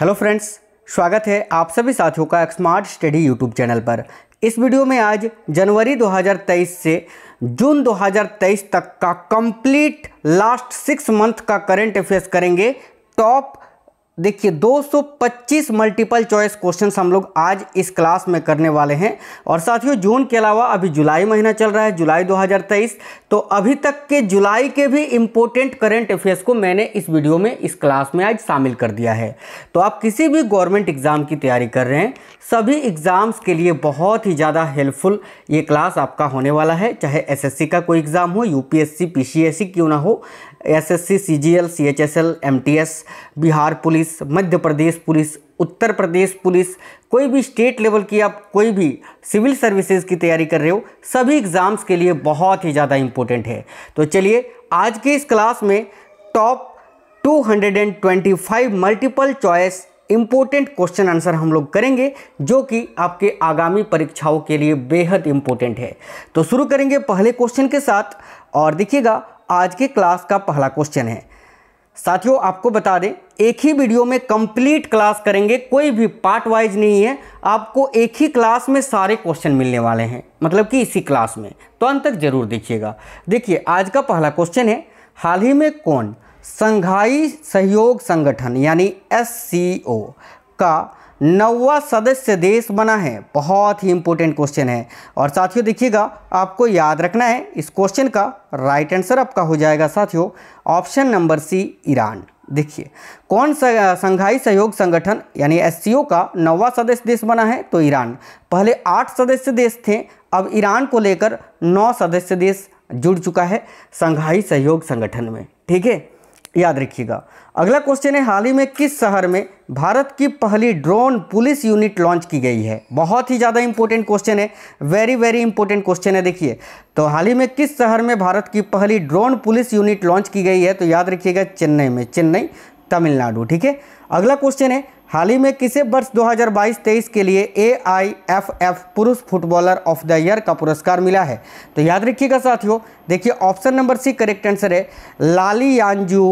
hello friends स्वागत है आप सभी साथियों का स्मार्ट स्टडी यूट्यूब चैनल पर इस वीडियो में आज जनवरी 2023 से जून 2023 तक का कंप्लीट लास्ट सिक्स मंथ का करंट अफेयर्स करेंगे टॉप देखिए 225 मल्टीपल चॉइस क्वेश्चन हम लोग आज इस क्लास में करने वाले हैं और साथियों जून के अलावा अभी जुलाई महीना चल रहा है जुलाई 2023 तो अभी तक के जुलाई के भी इम्पोर्टेंट करेंट अफेयर्स को मैंने इस वीडियो में इस क्लास में आज शामिल कर दिया है तो आप किसी भी गवर्नमेंट एग्ज़ाम की तैयारी कर रहे हैं सभी एग्ज़ाम्स के लिए बहुत ही ज़्यादा हेल्पफुल ये क्लास आपका होने वाला है चाहे एस का कोई एग्ज़ाम हो यू पी क्यों ना हो SSC, CGL, CHSL, MTS, Bihar police Madhya Pradesh police Uttar Pradesh police कोई भी स्टेट लेवल की आप कोई भी सिविल सर्विसेज की तैयारी कर रहे हो सभी एग्ज़ाम्स के लिए बहुत ही ज़्यादा इम्पोर्टेंट है तो चलिए आज के इस क्लास में top 225 multiple choice important question answer हम लोग करेंगे जो कि आपके आगामी परीक्षाओं के लिए बेहद इम्पोर्टेंट है तो शुरू करेंगे पहले क्वेश्चन के साथ और देखिएगा आज के क्लास का पहला क्वेश्चन है साथियों आपको बता दें एक ही वीडियो में कंप्लीट क्लास करेंगे कोई भी पार्ट वाइज नहीं है आपको एक ही क्लास में सारे क्वेश्चन मिलने वाले हैं मतलब कि इसी क्लास में तो अंत तक जरूर देखिएगा देखिए आज का पहला क्वेश्चन है हाल ही में कौन संघाई सहयोग संगठन यानी एस का नौवा सदस्य देश बना है बहुत ही इंपॉर्टेंट क्वेश्चन है और साथियों देखिएगा आपको याद रखना है इस क्वेश्चन का राइट आंसर आपका हो जाएगा साथियों ऑप्शन नंबर सी ईरान देखिए कौन सा संघाई सहयोग संगठन यानी एस का नौवा सदस्य देश बना है तो ईरान पहले आठ सदस्य देश थे अब ईरान को लेकर नौ सदस्य देश जुड़ चुका है संघाई सहयोग संगठन में ठीक है याद रखिएगा अगला क्वेश्चन है हाल ही में किस शहर में भारत की पहली ड्रोन पुलिस यूनिट लॉन्च की गई है बहुत ही ज़्यादा इंपॉर्टेंट क्वेश्चन है वेरी वेरी इंपॉर्टेंट क्वेश्चन है देखिए तो हाल ही में किस शहर में भारत की पहली ड्रोन पुलिस यूनिट लॉन्च की गई है तो याद रखिएगा चेन्नई में चेन्नई तमिलनाडु ठीक है अगला क्वेश्चन है हाल ही में किसे वर्ष 2022-23 के लिए एफ पुरुष फुटबॉलर ऑफ द ईयर का पुरस्कार मिला है तो याद रखिएगा साथियों देखिए option number C correct answer है लाली यांजू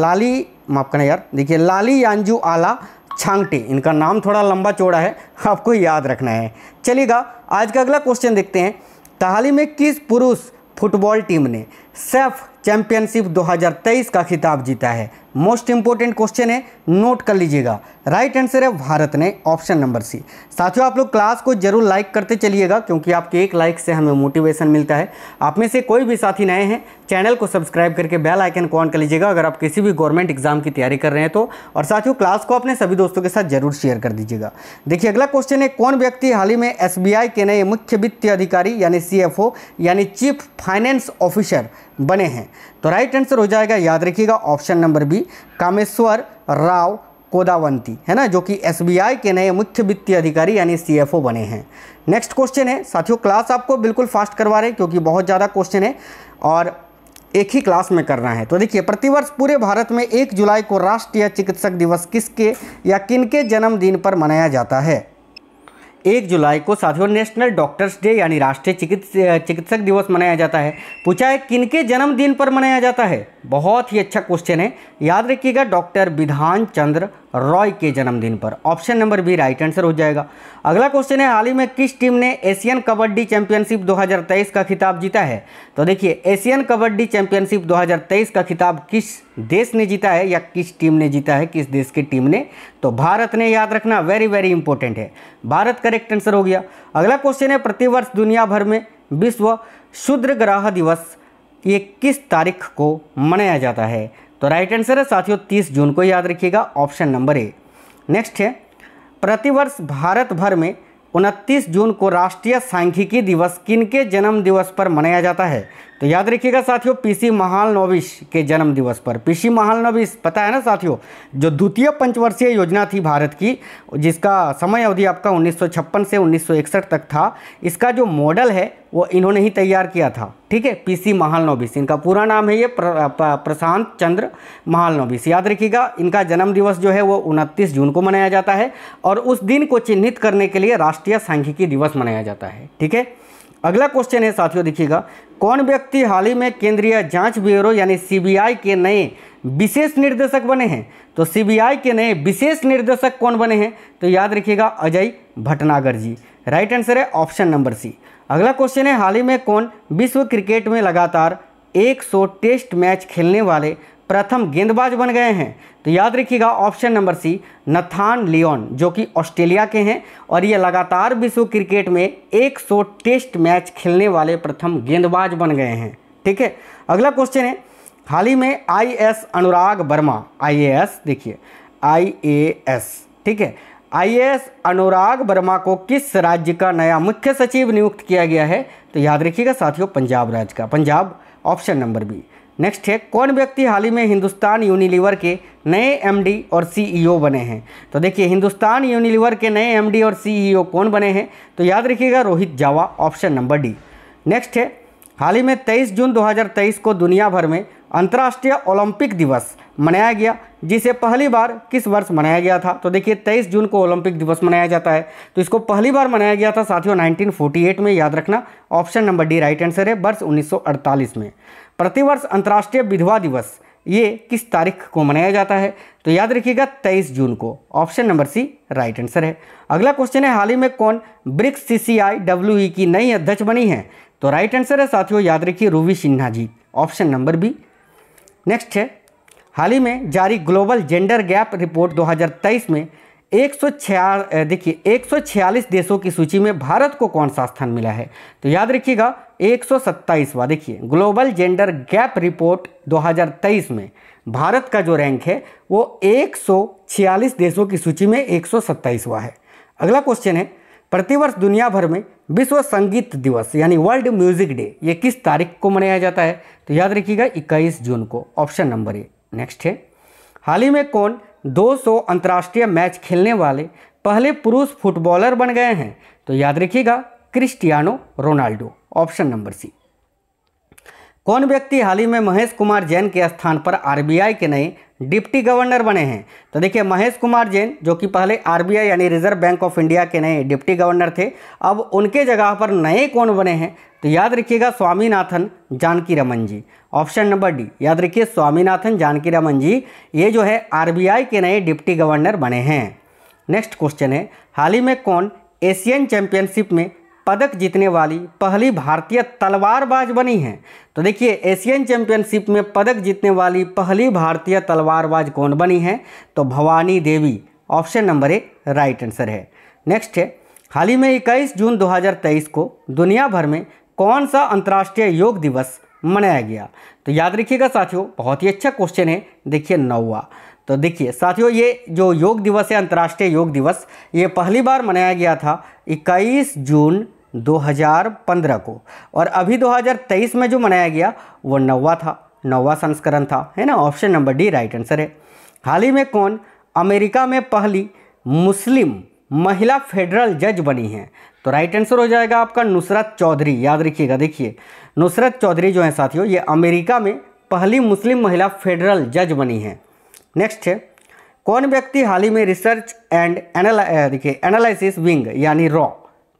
लाली माफ करना यार देखिए लाली यांजू आला छांगटी इनका नाम थोड़ा लंबा चौड़ा है आपको याद रखना है चलिएगा आज का अगला क्वेश्चन देखते हैं तो हाल में किस पुरुष फुटबॉल टीम ने सेफ चैंपियनशिप 2023 का खिताब जीता है मोस्ट इंपॉर्टेंट क्वेश्चन है नोट कर लीजिएगा राइट आंसर है भारत ने ऑप्शन नंबर सी साथियों आप लोग क्लास को जरूर लाइक करते चलिएगा क्योंकि आपके एक लाइक से हमें मोटिवेशन मिलता है आप में से कोई भी साथी नए हैं चैनल को सब्सक्राइब करके बेल आइकन को ऑन कर लीजिएगा अगर आप किसी भी गवर्नमेंट एग्जाम की तैयारी कर रहे हैं तो और साथियों क्लास को अपने सभी दोस्तों के साथ जरूर शेयर कर दीजिएगा देखिए अगला क्वेश्चन है कौन व्यक्ति हाल ही में एस के नए मुख्य वित्तीय अधिकारी यानी सी यानी चीफ फाइनेंस ऑफिसर बने हैं तो राइट आंसर हो जाएगा याद रखिएगा option number B Kameshwar Rao Kodavanti है ना जो कि एसबीआई के नए मुख्य वित्तीय अधिकारी यानी सीएफओ बने हैं नेक्स्ट क्वेश्चन है साथियों क्लास आपको बिल्कुल फास्ट करवा रहे हैं क्योंकि बहुत ज़्यादा क्वेश्चन है और एक ही क्लास में करना है तो देखिए प्रतिवर्ष पूरे भारत में एक जुलाई को राष्ट्रीय चिकित्सक दिवस किसके या किनके जन्मदिन पर मनाया जाता है एक जुलाई को साथियों नेशनल डॉक्टर्स डे यानी राष्ट्रीय चिकित्सक दिवस मनाया जाता है पूछा है किनके जन्मदिन पर मनाया जाता है बहुत ही अच्छा क्वेश्चन है याद रखिएगा डॉक्टर विधान चंद्र रॉय के जन्मदिन पर option number B right answer हो जाएगा अगला क्वेश्चन है हाल ही में किस टीम ने एशियन कबड्डी चैंपियनशिप 2023 का खिताब जीता है तो देखिए एशियन कबड्डी चैंपियनशिप 2023 का खिताब किस देश ने जीता है या किस टीम ने जीता है किस देश की टीम ने तो भारत ने याद रखना वेरी वेरी इंपॉर्टेंट है भारत करेक्ट आंसर हो गया अगला क्वेश्चन है प्रतिवर्ष दुनिया भर में विश्व शुद्र ग्रह दिवस ये किस तारीख को मनाया जाता है तो राइट आंसर है साथियों तीस जून को याद रखिएगा ऑप्शन नंबर ए नेक्स्ट है प्रतिवर्ष भारत भर में उनतीस जून को राष्ट्रीय सांख्यिकी दिवस किनके जन्म दिवस पर मनाया जाता है तो याद रखिएगा साथियों पीसी महालनोविश के जन्म दिवस पर पीसी महालनोविश पता है ना साथियों जो द्वितीय पंचवर्षीय योजना थी भारत की जिसका समय अवधि आपका 1956 से 1961 तक था इसका जो मॉडल है वो इन्होंने ही तैयार किया था ठीक है पीसी महालनोबिस इनका पूरा नाम है ये प्र, प्रशांत चंद्र महालनोबिस याद रखिएगा इनका जन्म दिवस जो है वो उनतीस जून को मनाया जाता है और उस दिन को चिन्हित करने के लिए राष्ट्रीय सांख्यिकी दिवस मनाया जाता है ठीक है अगला क्वेश्चन है साथियों देखिएगा कौन व्यक्ति हाल ही में केंद्रीय जांच ब्यूरो यानी सीबीआई के नए विशेष निर्देशक बने हैं तो सीबीआई के नए विशेष निर्देशक कौन बने हैं तो याद रखिएगा अजय भटनागर जी राइट आंसर है ऑप्शन नंबर सी अगला क्वेश्चन है हाल ही में कौन विश्व क्रिकेट में लगातार 100 टेस्ट मैच खेलने वाले प्रथम गेंदबाज बन गए हैं तो याद रखिएगा option number C Nathan Lyon जो कि ऑस्ट्रेलिया के हैं और ये लगातार विश्व क्रिकेट में 100 टेस्ट मैच खेलने वाले प्रथम गेंदबाज बन गए हैं ठीक है अगला क्वेश्चन है हाल ही में आईएएस अनुराग वर्मा आईएएस देखिए आईएएस ठीक है आईएएस अनुराग वर्मा को किस राज्य का नया मुख्य सचिव नियुक्त किया गया है तो याद रखिएगा साथियों पंजाब राज्य का Punjab option number B next है कौन व्यक्ति हाल ही में हिंदुस्तान यूनिलीवर के नए एमडी और सीईओ e बने हैं तो देखिए हिंदुस्तान यूनिलीवर के नए एमडी और सीईओ e कौन बने हैं तो याद रखिएगा Rohit Jawa option number D next है हाल ही में 23 जून 2023 को दुनिया भर में अंतर्राष्ट्रीय ओलंपिक दिवस मनाया गया जिसे पहली बार किस वर्ष मनाया गया था तो देखिए 23 जून को ओलंपिक दिवस मनाया जाता है तो इसको पहली बार मनाया गया था साथियों 1948 में याद रखना option number D right answer है वर्ष 1948 में प्रतिवर्ष अंतर्राष्ट्रीय विधवा दिवस ये किस तारीख को मनाया जाता है तो याद रखिएगा 23 जून को option number C right answer है अगला क्वेश्चन है हाल ही में कौन BRICS C C I W E की नई अध्यक्ष बनी है तो राइट आंसर है साथियों याद रखिए Ruvi Sinha ji option number B next है हाल ही में जारी ग्लोबल जेंडर गैप रिपोर्ट दो में एक सौ देखिए एक देशों की सूची में भारत को कौन सा स्थान मिला है तो याद रखिएगा एक सौ देखिए ग्लोबल जेंडर गैप रिपोर्ट 2023 में भारत का जो रैंक है वो एक देशों की सूची में एक है अगला क्वेश्चन है प्रतिवर्ष दुनिया भर में विश्व संगीत दिवस यानी वर्ल्ड म्यूजिक डे ये किस तारीख को मनाया जाता है तो याद रखिएगा 21 जून को ऑप्शन नंबर ए नेक्स्ट है हाल ही में कौन 200 अंतर्राष्ट्रीय मैच खेलने वाले पहले पुरुष फुटबॉलर बन गए हैं तो याद रखिएगा Cristiano Ronaldo option number C कौन व्यक्ति हाल ही में महेश कुमार जैन के स्थान पर आरबीआई के नए डिप्टी गवर्नर बने हैं तो देखिए महेश कुमार जैन जो कि पहले आरबीआई यानी रिजर्व बैंक ऑफ इंडिया के नए डिप्टी गवर्नर थे अब उनके जगह पर नए कौन बने हैं तो याद रखिएगा Swaminathan Janaki Raman ji option number D याद रखिए स्वामीनाथन जानकी रमन जी ये जो है आरबीआई के नए डिप्टी गवर्नर बने हैं नेक्स्ट क्वेश्चन है हाल ही में कौन एशियन चैंपियनशिप में पदक जीतने वाली पहली भारतीय तलवारबाज बनी है तो देखिए एशियन चैंपियनशिप में पदक जीतने वाली पहली भारतीय तलवारबाज कौन बनी है तो Bhavani Devi option number A right answer है नेक्स्ट है हाल ही में इक्कीस जून 2023 को दुनिया भर में कौन सा अंतर्राष्ट्रीय योग दिवस मनाया गया तो याद रखिएगा साथियों बहुत ही अच्छा क्वेश्चन है देखिए नौवा तो देखिए साथियों ये जो योग दिवस है अंतर्राष्ट्रीय योग दिवस ये पहली बार मनाया गया था 21 जून 2015 को और अभी 2023 में जो मनाया गया वो नौवा था नौवा संस्करण था है ना option number D right answer है हाल ही में कौन अमेरिका में पहली मुस्लिम महिला फेडरल जज बनी हैं तो राइट आंसर हो जाएगा आपका नुसरत चौधरी याद रखिएगा देखिए नुसरत चौधरी जो है साथियों ये अमेरिका में पहली मुस्लिम महिला फेडरल जज बनी है नेक्स्ट है कौन व्यक्ति हाल ही में रिसर्च एंड देखिए एनालिसिस विंग यानी रॉ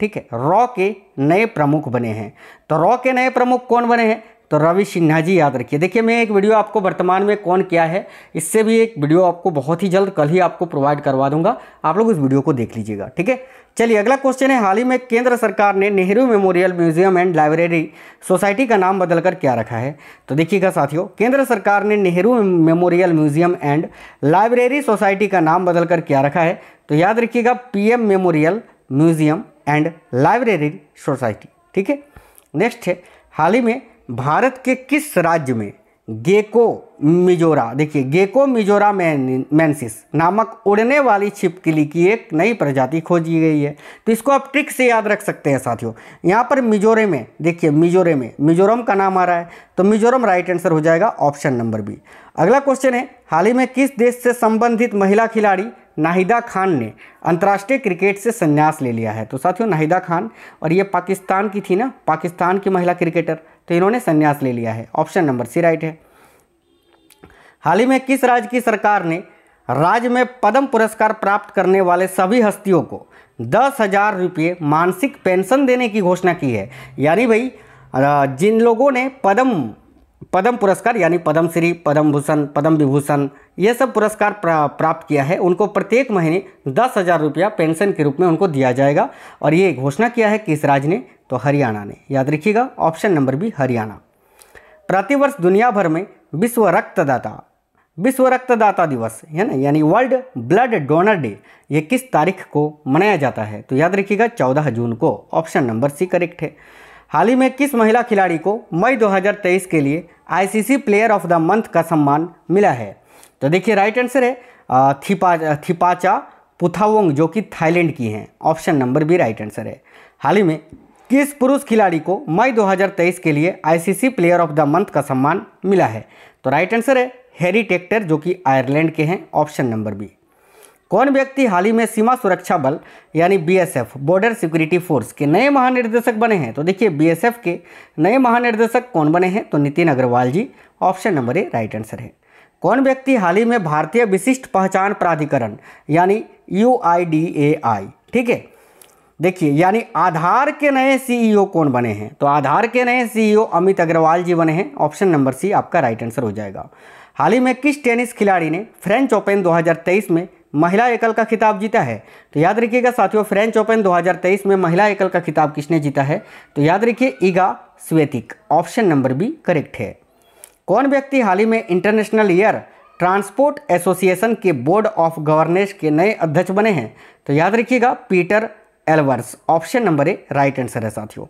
ठीक है रॉ के नए प्रमुख बने हैं तो रॉ के नए प्रमुख कौन बने हैं तो रवि सिन्हा जी याद रखिए देखिए मैं एक वीडियो आपको वर्तमान में कौन किया है इससे भी एक वीडियो आपको बहुत ही जल्द कल ही आपको प्रोवाइड करवा दूंगा आप लोग उस वीडियो को देख लीजिएगा ठीक है चलिए अगला क्वेश्चन है हाल ही में केंद्र सरकार ने Nehru Memorial Museum and Library Society का नाम बदलकर क्या रखा है तो देखिएगा साथियों केंद्र सरकार ने Nehru Memorial Museum and Library Society का नाम बदलकर क्या रखा है तो याद रखिएगा PM Memorial Museum and Library Society ठीक है नेक्स्ट है हाल ही में भारत के किस राज्य में गेको मिजोरा देखिए गेको मिजोरा मैन मैंसिस नामक उड़ने वाली छिपकली की एक नई प्रजाति खोजी गई है तो इसको आप ट्रिक से याद रख सकते हैं साथियों यहाँ पर मिजोरे में देखिए मिजोरे में मिजोरम का नाम आ रहा है तो मिजोरम राइट आंसर हो जाएगा ऑप्शन नंबर बी अगला क्वेश्चन है हाल ही में किस देश से संबंधित महिला खिलाड़ी नाहिदा खान ने अंतर्राष्ट्रीय क्रिकेट से संन्यास ले लिया है तो साथियों नाहिदा खान और ये पाकिस्तान की थी ना पाकिस्तान की महिला क्रिकेटर तो इन्होंने संन्यास ले लिया है ऑप्शन नंबर सी राइट है हाल ही में किस राज्य की सरकार ने राज्य में पद्म पुरस्कार प्राप्त करने वाले सभी हस्तियों को दस हज़ार रुपये मानसिक पेंशन देने की घोषणा की है यानी भाई जिन लोगों ने पद्म पद्म पुरस्कार यानी पद्मश्री पद्म भूषण पद्म विभूषण ये सब पुरस्कार प्रा, प्राप्त किया है उनको प्रत्येक महीने दस हज़ार रुपया पेंशन के रूप में उनको दिया जाएगा और ये घोषणा किया है किस राज्य ने तो हरियाणा ने याद रखिएगा ऑप्शन नंबर बी हरियाणा प्रतिवर्ष दुनिया भर में विश्व रक्तदाता विश्व रक्तदाता दिवस है ना यानी वर्ल्ड ब्लड डोनर डे ये किस तारीख को मनाया जाता है तो याद रखिएगा चौदह जून को ऑप्शन नंबर सी करेक्ट है हाल ही में किस महिला खिलाड़ी को मई 2023 के लिए ICC player of the month का सम्मान मिला है तो देखिए राइट आंसर है थिपा थिपाचा पुथावोंग जो कि थाईलैंड की हैं option number B right answer है हाल ही में किस पुरुष खिलाड़ी को मई 2023 के लिए ICC player of the month का सम्मान मिला है तो राइट आंसर है हैरी टेक्टर जो कि आयरलैंड के हैं ऑप्शन नंबर बी कौन व्यक्ति हाल ही में सीमा सुरक्षा बल यानी बीएसएफ बॉर्डर सिक्योरिटी फोर्स के नए महानिर्देशक बने हैं तो देखिए बीएसएफ के नए महानिर्देशक कौन बने हैं तो Nitin Agrawal ji option number A right answer है कौन व्यक्ति हाल ही में भारतीय विशिष्ट पहचान प्राधिकरण यानी यू ठीक है देखिए यानी आधार के नए सीईओ e कौन बने हैं तो आधार के नए सीईओ e अमित अग्रवाल जी बने हैं ऑप्शन नंबर सी आपका राइट आंसर हो जाएगा हाल ही में किस टेनिस खिलाड़ी ने फ्रेंच ओपन 2023 में महिला एकल का खिताब जीता है तो याद रखिएगा साथियों फ्रेंच ओपन 2023 में महिला एकल का खिताब किसने जीता है तो याद रखिए Iga Swiatek option number B correct है कौन व्यक्ति हाल ही में इंटरनेशनल ईयर ट्रांसपोर्ट एसोसिएशन के बोर्ड ऑफ गवर्नेंस के नए अध्यक्ष बने हैं तो याद रखिएगा Pieter Elbers option number A right answer है साथियों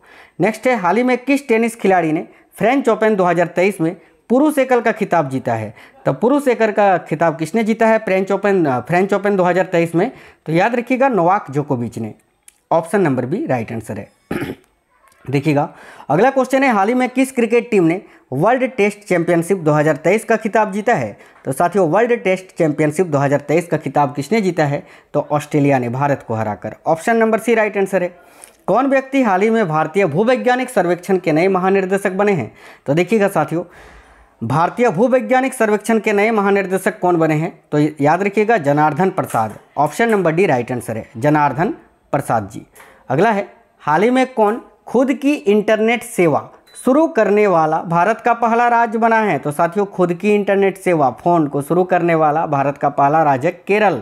नेक्स्ट है हाल ही में किस टेनिस खिलाड़ी ने फ्रेंच ओपन 2023 में पुरुष एकल का खिताब जीता है तो पुरुष एकल का खिताब किसने जीता है फ्रेंच ओपन फ्रेंच ओपन 2023 में तो याद रखिएगा नोवाक जोकोविच ने option number B right answer है देखिएगा अगला क्वेश्चन है हाल ही में किस क्रिकेट टीम ने वर्ल्ड टेस्ट चैंपियनशिप 2023 का खिताब जीता है तो साथियों वर्ल्ड टेस्ट चैंपियनशिप 2023 का खिताब किसने जीता है तो ऑस्ट्रेलिया ने भारत को हराकर option number C right answer है कौन व्यक्ति हाल ही में भारतीय भूवैज्ञानिक सर्वेक्षण के नए महानिर्देशक बने हैं तो देखिएगा साथियों भारतीय भूवैज्ञानिक सर्वेक्षण के नए महानिर्देशक कौन बने हैं तो याद रखिएगा Janardan Prasad option number D right answer है जनार्दन प्रसाद जी अगला है हाल ही में कौन खुद की इंटरनेट सेवा शुरू करने वाला भारत का पहला राज्य बना है तो साथियों खुद की इंटरनेट सेवा फ़ोन को शुरू करने वाला भारत का पहला राज्य है केरल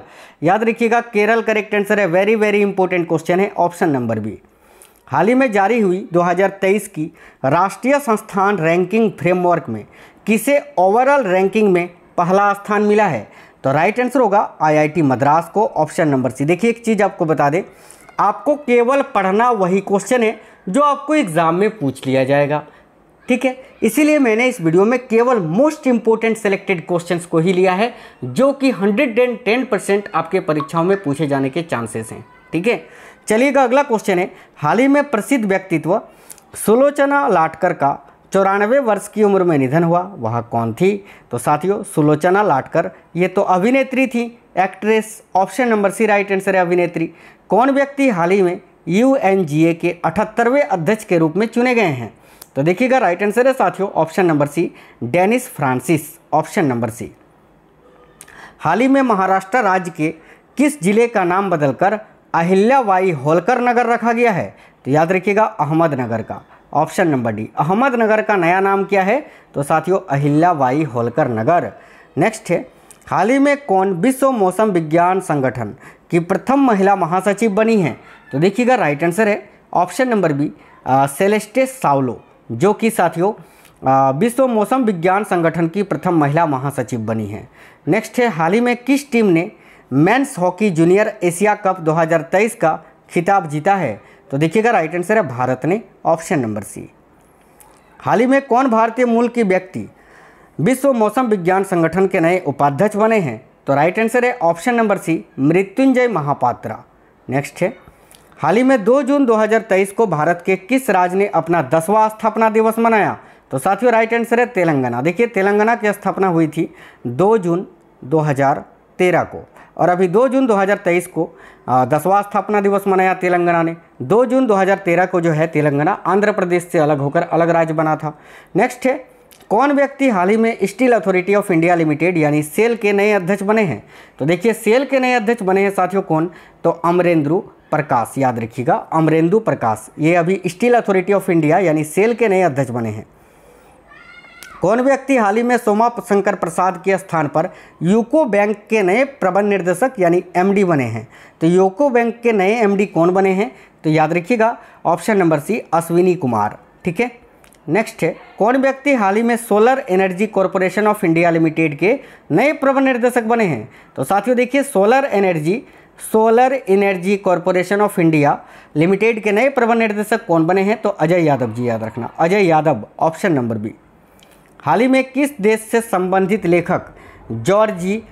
याद रखिएगा केरल करेक्ट आंसर है वेरी वेरी इंपॉर्टेंट क्वेश्चन है ऑप्शन नंबर बी हाल ही में जारी हुई 2023 की राष्ट्रीय संस्थान रैंकिंग फ्रेमवर्क में किसे ओवरऑल रैंकिंग में पहला स्थान मिला है तो राइट आंसर होगा आईआईटी मद्रास को ऑप्शन नंबर सी देखिए एक चीज़ आपको बता दें आपको केवल पढ़ना वही क्वेश्चन है जो आपको एग्ज़ाम में पूछ लिया जाएगा ठीक है इसीलिए मैंने इस वीडियो में केवल मोस्ट इंपॉर्टेंट सेलेक्टेड क्वेश्चंस को ही लिया है जो कि 110 परसेंट आपके परीक्षाओं में पूछे जाने के चांसेस हैं ठीक है चलिएगा अगला क्वेश्चन है हाल ही में प्रसिद्ध व्यक्तित्व सुलोचना लाटकर का चौरानवे वर्ष की उम्र में निधन हुआ वह कौन थी तो साथियों सुलोचना लाटकर ये तो अभिनेत्री थी actress option number C right answer है अभिनेत्री कौन व्यक्ति हाल ही में यू के अठहत्तरवें अध्यक्ष के रूप में चुने गए हैं तो देखिएगा राइट आंसर है साथियों option number C Denis Francis option number C हाल ही में महाराष्ट्र राज्य के किस जिले का नाम बदलकर अहिल्याबाई होलकर नगर रखा गया है तो याद रखिएगा अहमदनगर का ऑप्शन नंबर डी अहमदनगर का नया नाम क्या है तो साथियों अहिल्याबाई होलकर नगर नेक्स्ट है हाल ही में कौन विश्व मौसम विज्ञान संगठन की प्रथम महिला महासचिव बनी है तो देखिएगा राइट आंसर है option number B Celeste Saulo जो कि साथियों विश्व मौसम विज्ञान संगठन की प्रथम महिला महासचिव बनी है नेक्स्ट है हाल ही में किस टीम ने men's hockey junior Asia cup 2023 का खिताब जीता है तो देखिएगा राइट आंसर है भारत ने ऑप्शन नंबर सी हाल ही में कौन भारतीय मूल की व्यक्ति विश्व मौसम विज्ञान संगठन के नए उपाध्यक्ष बने हैं तो राइट आंसर है option number C Mrityunjay Mohapatra next है हाल ही में 2 जून 2023 को भारत के किस राज्य ने अपना दसवां स्थापना दिवस मनाया तो साथियों राइट आंसर है तेलंगाना देखिए तेलंगाना की स्थापना हुई थी 2 जून 2013 को और अभी 2 जून 2023 को दसवां स्थापना दिवस मनाया तेलंगाना ने 2 जून 2013 को जो है तेलंगाना आंध्र प्रदेश से अलग होकर अलग राज्य बना था नेक्स्ट है कौन व्यक्ति हाल ही में Steel Authority of India Limited यानी सेल के नए अध्यक्ष बने हैं तो देखिए सेल के नए अध्यक्ष बने हैं साथियों कौन तो अमरेंद्र प्रकाश याद रखिएगा अमरेंदु प्रकाश ये अभी स्टील अथॉरिटी ऑफ इंडिया यानी सेल के नए अध्यक्ष बने हैं कौन व्यक्ति हाल ही में सोमा शंकर प्रसाद के स्थान पर यूको बैंक के नए प्रबंध निर्देशक यानी एमडी बने हैं तो यूको बैंक के नए एमडी कौन बने हैं तो याद रखिएगा option number C Ashwini Kumar ठीक है नेक्स्ट है कौन व्यक्ति हाल ही में Solar Energy Corporation of India Limited के नए प्रबंध निर्देशक बने हैं तो साथियों देखिए Solar Energy Solar Energy Corporation of India Limited के नए प्रबंध निर्देशक कौन बने हैं तो अजय यादव जी याद रखना Ajay Yadav option number B हाल ही में किस देश से संबंधित लेखक जॉर्जी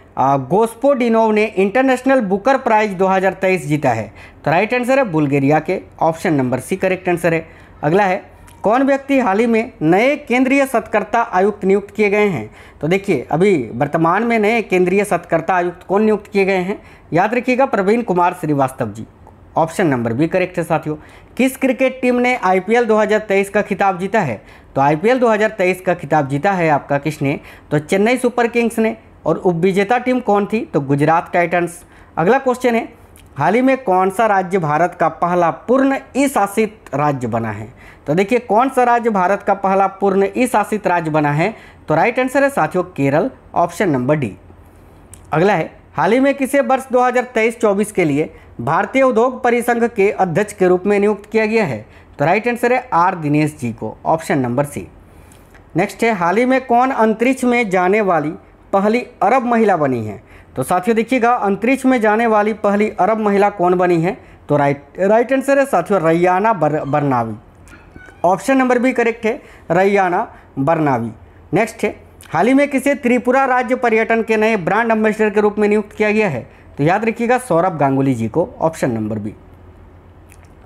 गोस्पोडिनोव ने इंटरनेशनल बुकर प्राइज 2023 जीता है तो राइट आंसर है बुल्गेरिया के option number C correct answer है अगला है कौन व्यक्ति हाल ही में नए केंद्रीय सतकर्ता आयुक्त नियुक्त किए गए हैं तो देखिए अभी वर्तमान में नए केंद्रीय सतकर्ता आयुक्त कौन नियुक्त किए गए हैं याद रखिएगा Praveen Kumar Srivastava ji option number B correct है साथियों किस क्रिकेट टीम ने आईपीएल 2023 का खिताब जीता है तो आईपीएल 2023 का खिताब जीता है आपका किसने तो चेन्नई सुपर किंग्स ने और उपविजेता टीम कौन थी तो गुजरात टाइटन्स अगला क्वेश्चन है हाल ही में कौन सा राज्य भारत का पहला पूर्ण ई शासित राज्य बना है तो देखिए कौन सा राज्य भारत का पहला पूर्ण ई शासित राज्य बना है तो राइट आंसर है साथियों केरल ऑप्शन नंबर डी अगला है हाल ही में किसे वर्ष 2023-24 के लिए भारतीय उद्योग परिसंघ के अध्यक्ष के रूप में नियुक्त किया गया है तो राइट आंसर है आर दिनेश जी को ऑप्शन नंबर सी नेक्स्ट है हाल ही में कौन अंतरिक्ष में जाने वाली पहली अरब महिला बनी है तो साथियों देखिएगा अंतरिक्ष में जाने वाली पहली अरब महिला कौन बनी है तो राइट राइट आंसर है साथियों रैयाना बर, Barnawi option number B correct है रैयाना बरनावी नेक्स्ट है हाल ही में किसे त्रिपुरा राज्य पर्यटन के नए ब्रांड एम्बेसडर के रूप में नियुक्त किया गया है तो याद रखिएगा सौरभ गांगुली जी को ऑप्शन नंबर बी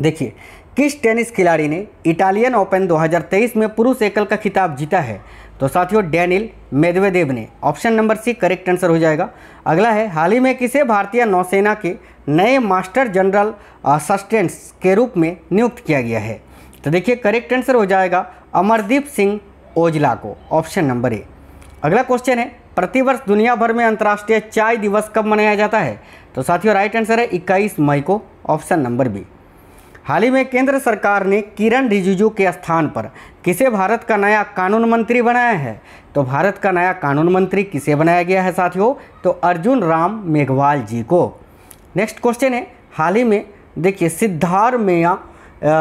देखिए किस टेनिस खिलाड़ी ने इटालियन ओपन 2023 में पुरुष एकल का खिताब जीता है तो साथियों डैनिल मेदवेदेव ने option number C correct answer हो जाएगा अगला है हाल ही में किसे भारतीय नौसेना के नए मास्टर जनरल असिस्टेंट्स के रूप में नियुक्त किया गया है तो देखिए करेक्ट आंसर हो जाएगा अमरदीप सिंह ओजला को ऑप्शन नंबर ए अगला क्वेश्चन है प्रतिवर्ष दुनिया भर में अंतर्राष्ट्रीय चाय दिवस कब मनाया जाता है तो साथियों राइट आंसर है इक्कीस मई को ऑप्शन नंबर बी हाल ही में केंद्र सरकार ने किरण रिजिजू के स्थान पर किसे भारत का नया कानून मंत्री बनाया है तो भारत का नया कानून मंत्री किसे बनाया गया है साथियों तो अर्जुन राम मेघवाल जी को नेक्स्ट क्वेश्चन है हाल ही में देखिए सिद्धार मेया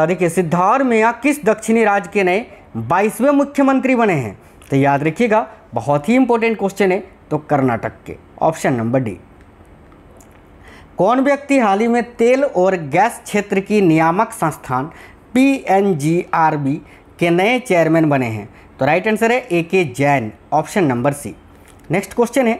देखिए सिद्धार मेया किस दक्षिणी राज्य के नए बाईसवें मुख्यमंत्री बने हैं तो याद रखिएगा बहुत ही इंपॉर्टेंट क्वेश्चन है तो कर्नाटक के ऑप्शन नंबर डी कौन व्यक्ति हाल ही में तेल और गैस क्षेत्र की नियामक संस्थान पी के नए चेयरमैन बने हैं तो राइट आंसर है A K Jain option number C next question है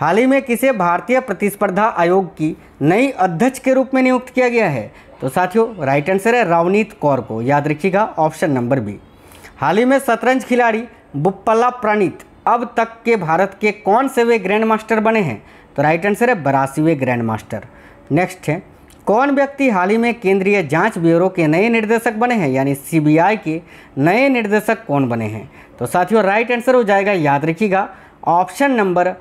हाल ही में किसे भारतीय प्रतिस्पर्धा आयोग की नई अध्यक्ष के रूप में नियुक्त किया गया है तो साथियों राइट आंसर है रावनीत कौर को याद रखिएगा ऑप्शन नंबर बी हाल ही में शतरंज खिलाड़ी बुप्पला प्रणीत अब तक के भारत के कौन से वे ग्रैंड मास्टर बने हैं तो राइट आंसर है बरासीवे ग्रैंड मास्टर नेक्स्ट है कौन व्यक्ति हाल ही में केंद्रीय जांच ब्यूरो के नए निर्देशक बने हैं यानी सीबीआई के नए निर्देशक कौन बने हैं तो साथियों राइट आंसर हो जाएगा याद रखिएगा ऑप्शन नंबर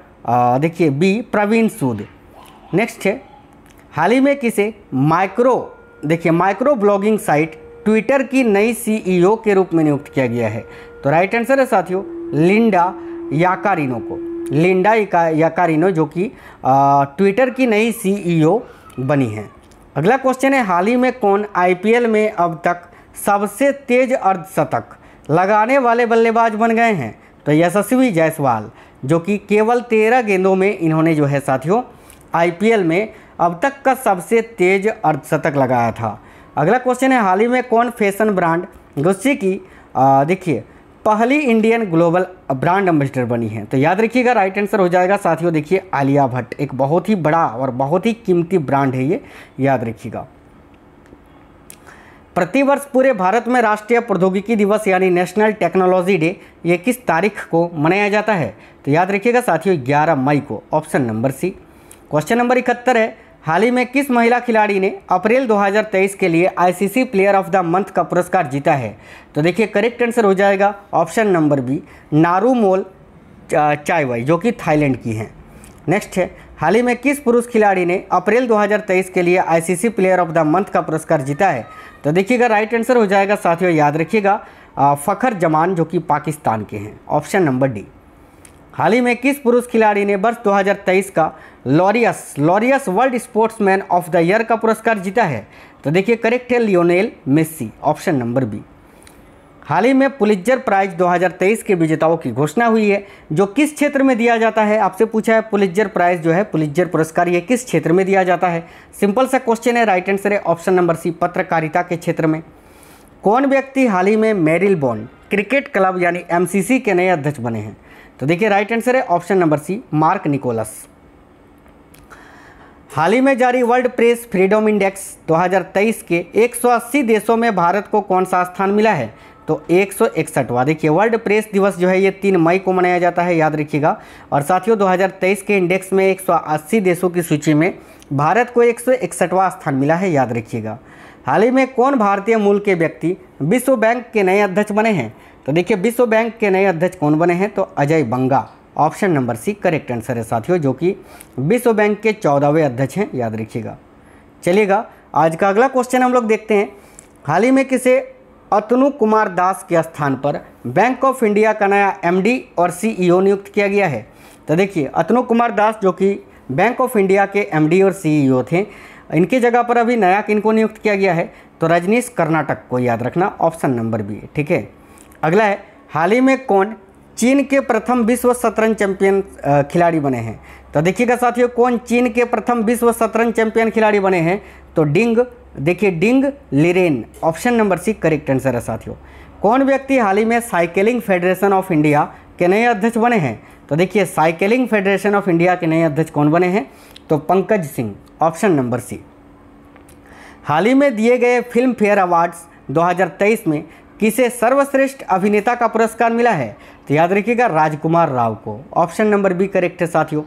देखिए बी प्रवीण सूद नेक्स्ट है हाल ही में किसे माइक्रो देखिए माइक्रो ब्लॉगिंग साइट ट्विटर की नई सीईओ e के रूप में नियुक्त किया गया है तो राइट आंसर है साथियों लिंडा याकारिनो को लिंडा याकारिनो जो कि ट्विटर की नई सीईओ e बनी है अगला क्वेश्चन है हाल ही में कौन आईपीएल में अब तक सबसे तेज अर्धशतक लगाने वाले बल्लेबाज बन गए हैं तो यशस्वी जायसवाल जो कि केवल तेरह गेंदों में इन्होंने जो है साथियों आईपीएल में अब तक का सबसे तेज अर्धशतक लगाया था अगला क्वेश्चन है हाल ही में कौन फैशन ब्रांड गुस्से की देखिए पहली इंडियन ग्लोबल ब्रांड एम्बेसडर बनी है तो याद रखिएगा राइट आंसर हो जाएगा साथियों देखिए आलिया भट्ट एक बहुत ही बड़ा और बहुत ही कीमती ब्रांड है ये याद रखिएगा प्रतिवर्ष पूरे भारत में राष्ट्रीय प्रौद्योगिकी दिवस यानी नेशनल टेक्नोलॉजी डे ये किस तारीख को मनाया जाता है तो याद रखिएगा साथियों 11 मई को option number C question number इकहत्तर है हाल ही में किस महिला खिलाड़ी ने अप्रैल 2023 के लिए ICC player of the month का पुरस्कार जीता है तो देखिए करेक्ट आंसर हो जाएगा option number B Narumol Chaiwai जो कि थाईलैंड की हैं नेक्स्ट है हाल ही में किस पुरुष खिलाड़ी ने अप्रैल 2023 के लिए ICC player of the month का पुरस्कार जीता है तो देखिएगा राइट आंसर हो जाएगा साथियों याद रखिएगा फ़खर जमान जो कि पाकिस्तान के हैं ऑप्शन नंबर डी हाल ही में किस पुरुष खिलाड़ी ने वर्ष 2023 का Laureus Laureus World Sportsman of the Year का पुरस्कार जीता है तो देखिए करेक्ट है Lionel Messi option number B हाल ही में पुलिजर प्राइज 2023 के विजेताओं की घोषणा हुई है जो किस क्षेत्र में दिया जाता है आपसे पूछा है पुलिजर प्राइज जो है पुलिजर पुरस्कार ये किस क्षेत्र में दिया जाता है सिंपल सा क्वेश्चन है राइट आंसर है ऑप्शन नंबर सी पत्रकारिता के क्षेत्र में कौन व्यक्ति हाल ही में मेरिल क्रिकेट क्लब यानी एम के नए अध्यक्ष बने हैं तो देखिए राइट आंसर है option number C Mark Nicholls हाल ही में जारी वर्ल्ड प्रेस फ्रीडम इंडेक्स 2023 के 180 देशों में भारत को कौन सा स्थान मिला है तो एक सौ देखिए वर्ल्ड प्रेस दिवस जो है ये तीन मई को मनाया जाता है याद रखिएगा और साथियों 2023 के इंडेक्स में 180 देशों की सूची में भारत को एक स्थान मिला है याद रखिएगा हाल ही में कौन भारतीय मूल के व्यक्ति विश्व बैंक के नए अध्यक्ष बने हैं तो देखिए विश्व बैंक के नए अध्यक्ष कौन बने हैं तो Ajay Banga option number C correct answer है साथियों जो कि विश्व बैंक के चौदहवें अध्यक्ष हैं याद रखिएगा चलिएगा आज का अगला क्वेश्चन हम लोग देखते हैं हाल ही में किसे अतनु कुमार दास के स्थान पर बैंक ऑफ इंडिया का नया एमडी और सीईओ e नियुक्त किया गया है तो देखिए अतनु कुमार दास जो कि बैंक ऑफ इंडिया के एमडी और सीईओ e थे इनकी जगह पर अभी नया किनको नियुक्त किया गया है तो रजनीश कर्नाटक को याद रखना ऑप्शन नंबर बी ठीक है अगला है हाल ही में कौन चीन के प्रथम विश्व शतरंज चैंपियन खिलाड़ी बने हैं तो देखिएगा साथियों कौन चीन के प्रथम विश्व शतरंज चैंपियन खिलाड़ी बने हैं तो डिंग देखिए Ding Liren option number C correct answer है साथियों कौन व्यक्ति हाल ही में साइकिलिंग फेडरेशन ऑफ इंडिया के नए अध्यक्ष बने हैं तो देखिए साइकिलिंग फेडरेशन ऑफ इंडिया के नए अध्यक्ष कौन बने हैं तो Pankaj Singh option number C हाल ही में दिए गए फिल्म फेयर अवार्ड्स 2023 में किसे सर्वश्रेष्ठ अभिनेता का पुरस्कार मिला है तो याद रखिएगा राजकुमार राव को ऑप्शन नंबर बी करेक्ट है साथियों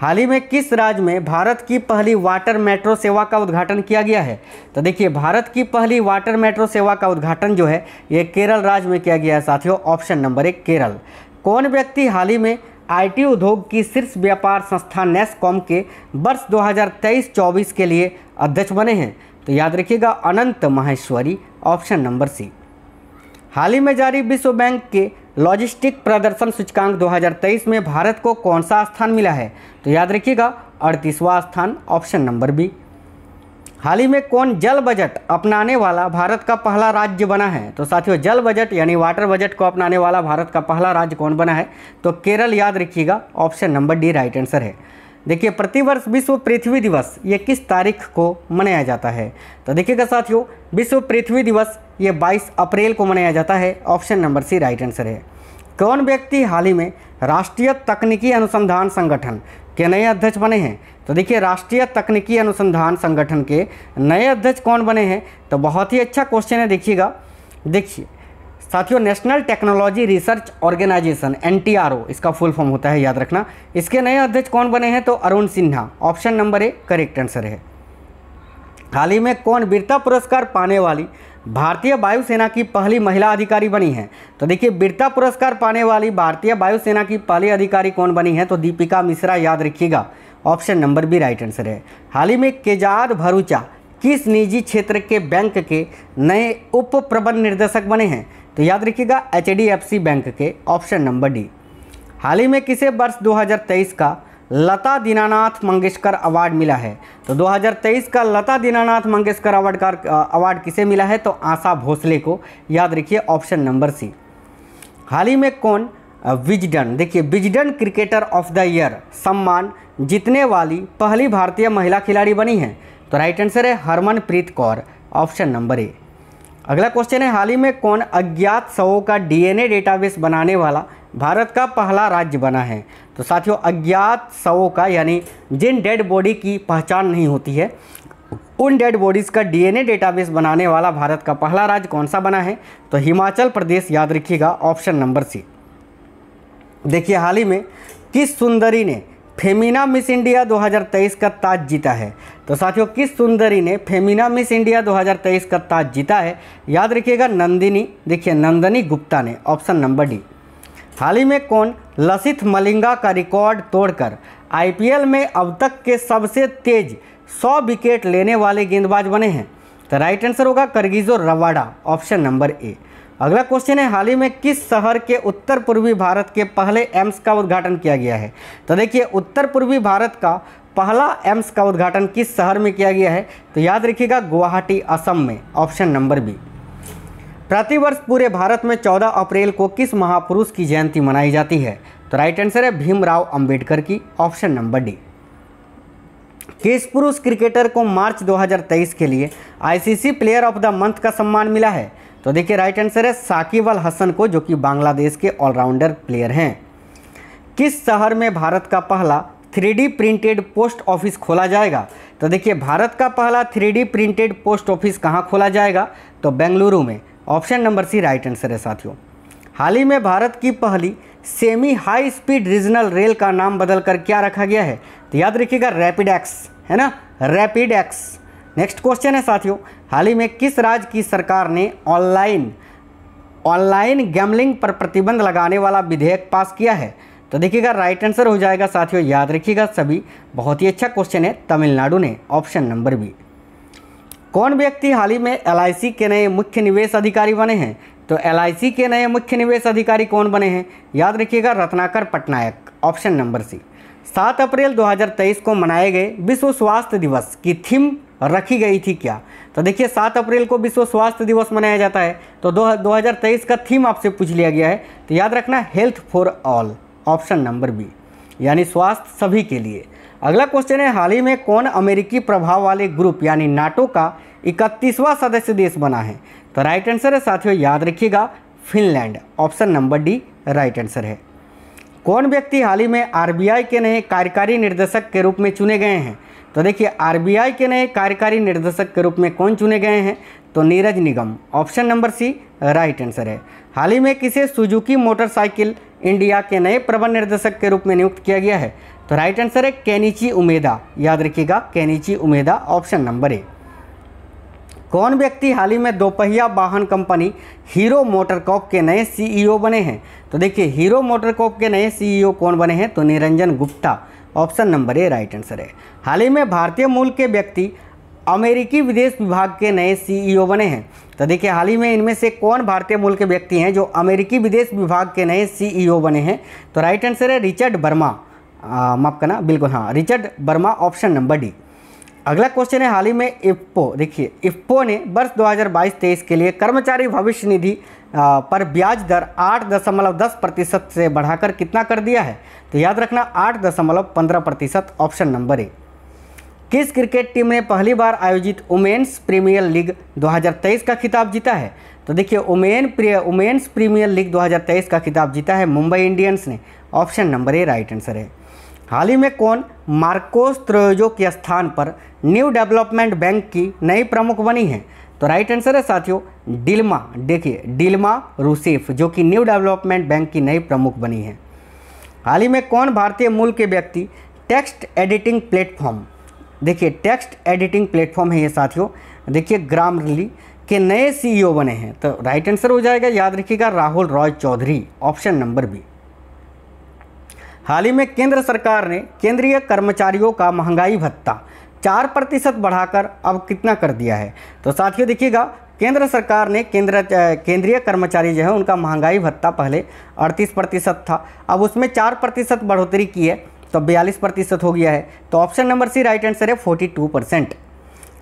हाल ही में किस राज्य में भारत की पहली वाटर मेट्रो सेवा का उद्घाटन किया गया है तो देखिए भारत की पहली वाटर मेट्रो सेवा का उद्घाटन जो है ये केरल राज्य में किया गया है साथियों ऑप्शन नंबर एक केरल कौन व्यक्ति हाल ही में आईटी उद्योग की शीर्ष व्यापार संस्था नेस्कॉम के वर्ष 2023-24 के लिए अध्यक्ष बने हैं तो याद रखिएगा Anant Maheshwari option number C हाल ही में जारी विश्व बैंक के लॉजिस्टिक प्रदर्शन सूचकांक 2023 में भारत को कौन सा स्थान मिला है तो याद रखिएगा अड़तीसवां स्थान ऑप्शन नंबर बी हाल ही में कौन जल बजट अपनाने वाला भारत का पहला राज्य बना है तो साथियों जल बजट यानी वाटर बजट को अपनाने वाला भारत का पहला राज्य कौन बना है तो केरल याद रखिएगा option number D right answer है देखिए प्रतिवर्ष विश्व पृथ्वी दिवस ये किस तारीख को मनाया जाता है तो देखिएगा साथियों विश्व पृथ्वी दिवस ये 22 अप्रैल को मनाया जाता है option number C right answer है कौन व्यक्ति हाल ही में राष्ट्रीय तकनीकी अनुसंधान संगठन के नए अध्यक्ष बने हैं तो देखिए राष्ट्रीय तकनीकी अनुसंधान संगठन के नए अध्यक्ष कौन बने हैं तो बहुत ही अच्छा क्वेश्चन है देखिएगा देखिए साथियों National Technology Research Organisation N इसका फुल फॉर्म होता है याद रखना इसके नए अध्यक्ष कौन बने हैं तो Arun Sinha option number A correct answer है हाल ही में कौन वीरता पुरस्कार पाने वाली भारतीय वायुसेना की पहली महिला अधिकारी बनी है तो देखिए वीरता पुरस्कार पाने वाली भारतीय वायुसेना की पहली अधिकारी कौन बनी है तो दीपिका मिश्रा याद रखिएगा option number B right answer है हाल ही में केजाद भरूचा किस निजी क्षेत्र के बैंक के नए उप प्रबंध निर्देशक बने हैं तो याद रखिएगा एच बैंक के ऑप्शन नंबर डी हाल ही में किसे वर्ष 2023 का लता दीनानाथ मंगेशकर अवार्ड मिला है तो 2023 का लता दीनानाथ मंगेशकर अवार्ड का अवार्ड किसे मिला है तो आशा भोसले को याद रखिए ऑप्शन नंबर सी हाल ही में कौन विजडन देखिए Wisden Cricketer of the Year सम्मान जीतने वाली पहली भारतीय महिला खिलाड़ी बनी है तो राइट आंसर है Harmanpreet Kaur option number A अगला क्वेश्चन है हाल ही में कौन अज्ञात शवों का डीएनए डेटाबेस बनाने वाला भारत का पहला राज्य बना है तो साथियों अज्ञात शवों का यानी जिन डेड बॉडी की पहचान नहीं होती है उन डेड बॉडीज़ का डीएनए डेटाबेस बनाने वाला भारत का पहला राज्य कौन सा बना है तो हिमाचल प्रदेश याद रखिएगा ऑप्शन नंबर सी देखिए हाल ही में किस सुंदरी ने फेमिना मिस इंडिया 2023 का ताज जीता है तो साथियों किस सुंदरी ने फेमिना मिस इंडिया 2023 का ताज जीता है याद रखिएगा नंदिनी देखिए नंदिनी गुप्ता ने ऑप्शन नंबर डी हाल ही में कौन लसित मलिंगा का रिकॉर्ड तोड़कर आईपीएल में अब तक के सबसे तेज 100 विकेट लेने वाले गेंदबाज बने हैं तो राइट आंसर होगा करगिजो रवाडा ऑप्शन नंबर ए अगला क्वेश्चन है हाल ही में किस शहर के उत्तर पूर्वी भारत के पहले एम्स का उद्घाटन किया गया है तो देखिए उत्तर पूर्वी भारत का पहला एम्स का उद्घाटन किस शहर में किया गया है तो याद रखिएगा गुवाहाटी असम में ऑप्शन नंबर बी प्रतिवर्ष पूरे भारत में 14 अप्रैल को किस महापुरुष की जयंती मनाई जाती है तो राइट आंसर है भीमराव अंबेडकर की ऑप्शन नंबर डी किस पुरुष क्रिकेटर को मार्च 2023 के लिए ICC player of the month का सम्मान मिला है तो देखिए राइट आंसर है साकिब अल हसन को जो कि बांग्लादेश के ऑलराउंडर प्लेयर हैं किस शहर में भारत का पहला थ्री प्रिंटेड पोस्ट ऑफिस खोला जाएगा तो देखिए भारत का पहला थ्री प्रिंटेड पोस्ट ऑफिस कहाँ खोला जाएगा तो बेंगलुरु में option number C right answer है साथियों हाल ही में भारत की पहली semi high speed regional rail का नाम बदल कर क्या रखा गया है तो याद रखिएगा रैपिड एक्स है ना रैपिड एक्स नेक्स्ट क्वेश्चन है साथियों हाल ही में किस राज्य की सरकार ने ऑनलाइन ऑनलाइन गैमलिंग पर प्रतिबंध लगाने वाला विधेयक पास किया है तो देखिएगा राइट आंसर हो जाएगा साथियों याद रखिएगा सभी बहुत ही अच्छा क्वेश्चन है तमिलनाडु ने ऑप्शन नंबर बी कौन व्यक्ति हाल ही में एल के नए मुख्य निवेश अधिकारी बने हैं तो एल के नए मुख्य निवेश अधिकारी कौन बने हैं याद रखिएगा Ratnakar Patnaik option number C सात अप्रैल 2023 को मनाए गए विश्व स्वास्थ्य दिवस की थीम रखी गई थी क्या तो देखिए सात अप्रैल को विश्व स्वास्थ्य दिवस मनाया जाता है तो दो तेईस का थीम आपसे पूछ लिया गया है तो याद रखना health for all option number B यानी स्वास्थ्य सभी के लिए अगला क्वेश्चन है हाल ही में कौन अमेरिकी प्रभाव वाले ग्रुप यानी नाटो का इकतीसवां सदस्य देश बना है तो राइट आंसर है साथियों याद रखिएगा Finland option number D right answer है कौन व्यक्ति हाल ही में आरबीआई के नए कार्यकारी निर्देशक के रूप में चुने गए हैं तो देखिए आरबीआई के नए कार्यकारी निर्देशक के रूप में कौन चुने गए हैं तो Neeraj Nigam option number C right answer है हाल ही में किसे सुजुकी मोटरसाइकिल इंडिया के नए प्रबंध निर्देशक के रूप में नियुक्त किया गया है तो राइट आंसर है कैनिची उमेदा याद रखिएगा कैनिची उमेदा ऑप्शन नंबर ए कौन व्यक्ति हाल ही में दोपहिया वाहन कंपनी हीरो मोटरकॉप के नए सीईओ बने हैं तो देखिए हीरो मोटरकॉप के नए सीईओ कौन बने हैं तो Niranjan Gupta option number A right answer है हाल ही में भारतीय मूल के व्यक्ति अमेरिकी विदेश विभाग के नए सीईओ e बने हैं तो देखिए हाल ही में इनमें से कौन भारतीय मूल के व्यक्ति हैं जो अमेरिकी विदेश विभाग के नए सीईओ e बने हैं तो राइट आंसर है रिचर्ड वर्मा माफ करना बिल्कुल हाँ Richard Verma option number D अगला क्वेश्चन है हाल ही में इफ्पो देखिए इफ्पो ने वर्ष 2022-23 के लिए कर्मचारी भविष्य निधि पर ब्याज दर आठ दशमलव दस प्रतिशत से बढ़ाकर कितना कर दिया है तो याद रखना आठ दशमलव पंद्रह प्रतिशत ऑप्शन नंबर ए किस क्रिकेट टीम ने पहली बार आयोजित वुमेन्स प्रीमियर लीग 2023 का खिताब जीता है तो देखिए उमेन प्रिय वुमेन्स प्रीमियर लीग 2023 का खिताब जीता है मुंबई इंडियंस ने option number A right answer है हाल ही में कौन मार्कोस त्रोजो के स्थान पर न्यू डेवलपमेंट बैंक की नई प्रमुख बनी है तो राइट आंसर है साथियों डिल्मा देखिए डिल्मा रूसेफ जो कि न्यू डेवलपमेंट बैंक की नई प्रमुख बनी है हाल ही में कौन भारतीय मूल के व्यक्ति टेक्स्ट एडिटिंग प्लेटफॉर्म देखिए टेक्स्ट एडिटिंग प्लेटफॉर्म है ये साथियों देखिए ग्राम के नए सीईओ e बने हैं तो राइट आंसर हो जाएगा याद रखिएगा Rahul Roy Chaudhary option number B हाल ही में केंद्र सरकार ने केंद्रीय कर्मचारियों का महंगाई भत्ता चार प्रतिशत बढ़ाकर अब कितना कर दिया है तो साथियों देखिएगा केंद्र सरकार ने केंद्र केंद्रीय कर्मचारी जो है उनका महंगाई भत्ता पहले 38 प्रतिशत था अब उसमें चार प्रतिशत बढ़ोतरी की है तो बयालीस प्रतिशत हो गया है तो option number C right answer है टू परसेंट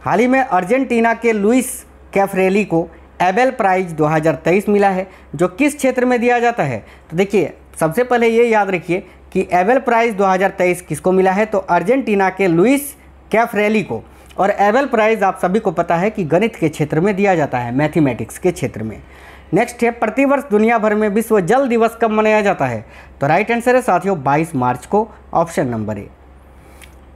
हाल ही में अर्जेंटीना के लुइस कैफरेली को एबेल प्राइज 2023 मिला है जो किस क्षेत्र में दिया जाता है तो देखिए सबसे पहले ये याद रखिए कि एबल प्राइज़ 2023 किसको मिला है तो अर्जेंटीना के लुइस कैफरेली को और एवेल प्राइज़ आप सभी को पता है कि गणित के क्षेत्र में दिया जाता है मैथमेटिक्स के क्षेत्र में नेक्स्ट है प्रतिवर्ष दुनिया भर में विश्व जल दिवस कब मनाया जाता है तो राइट आंसर है साथियों बाईस मार्च को ऑप्शन नंबर ए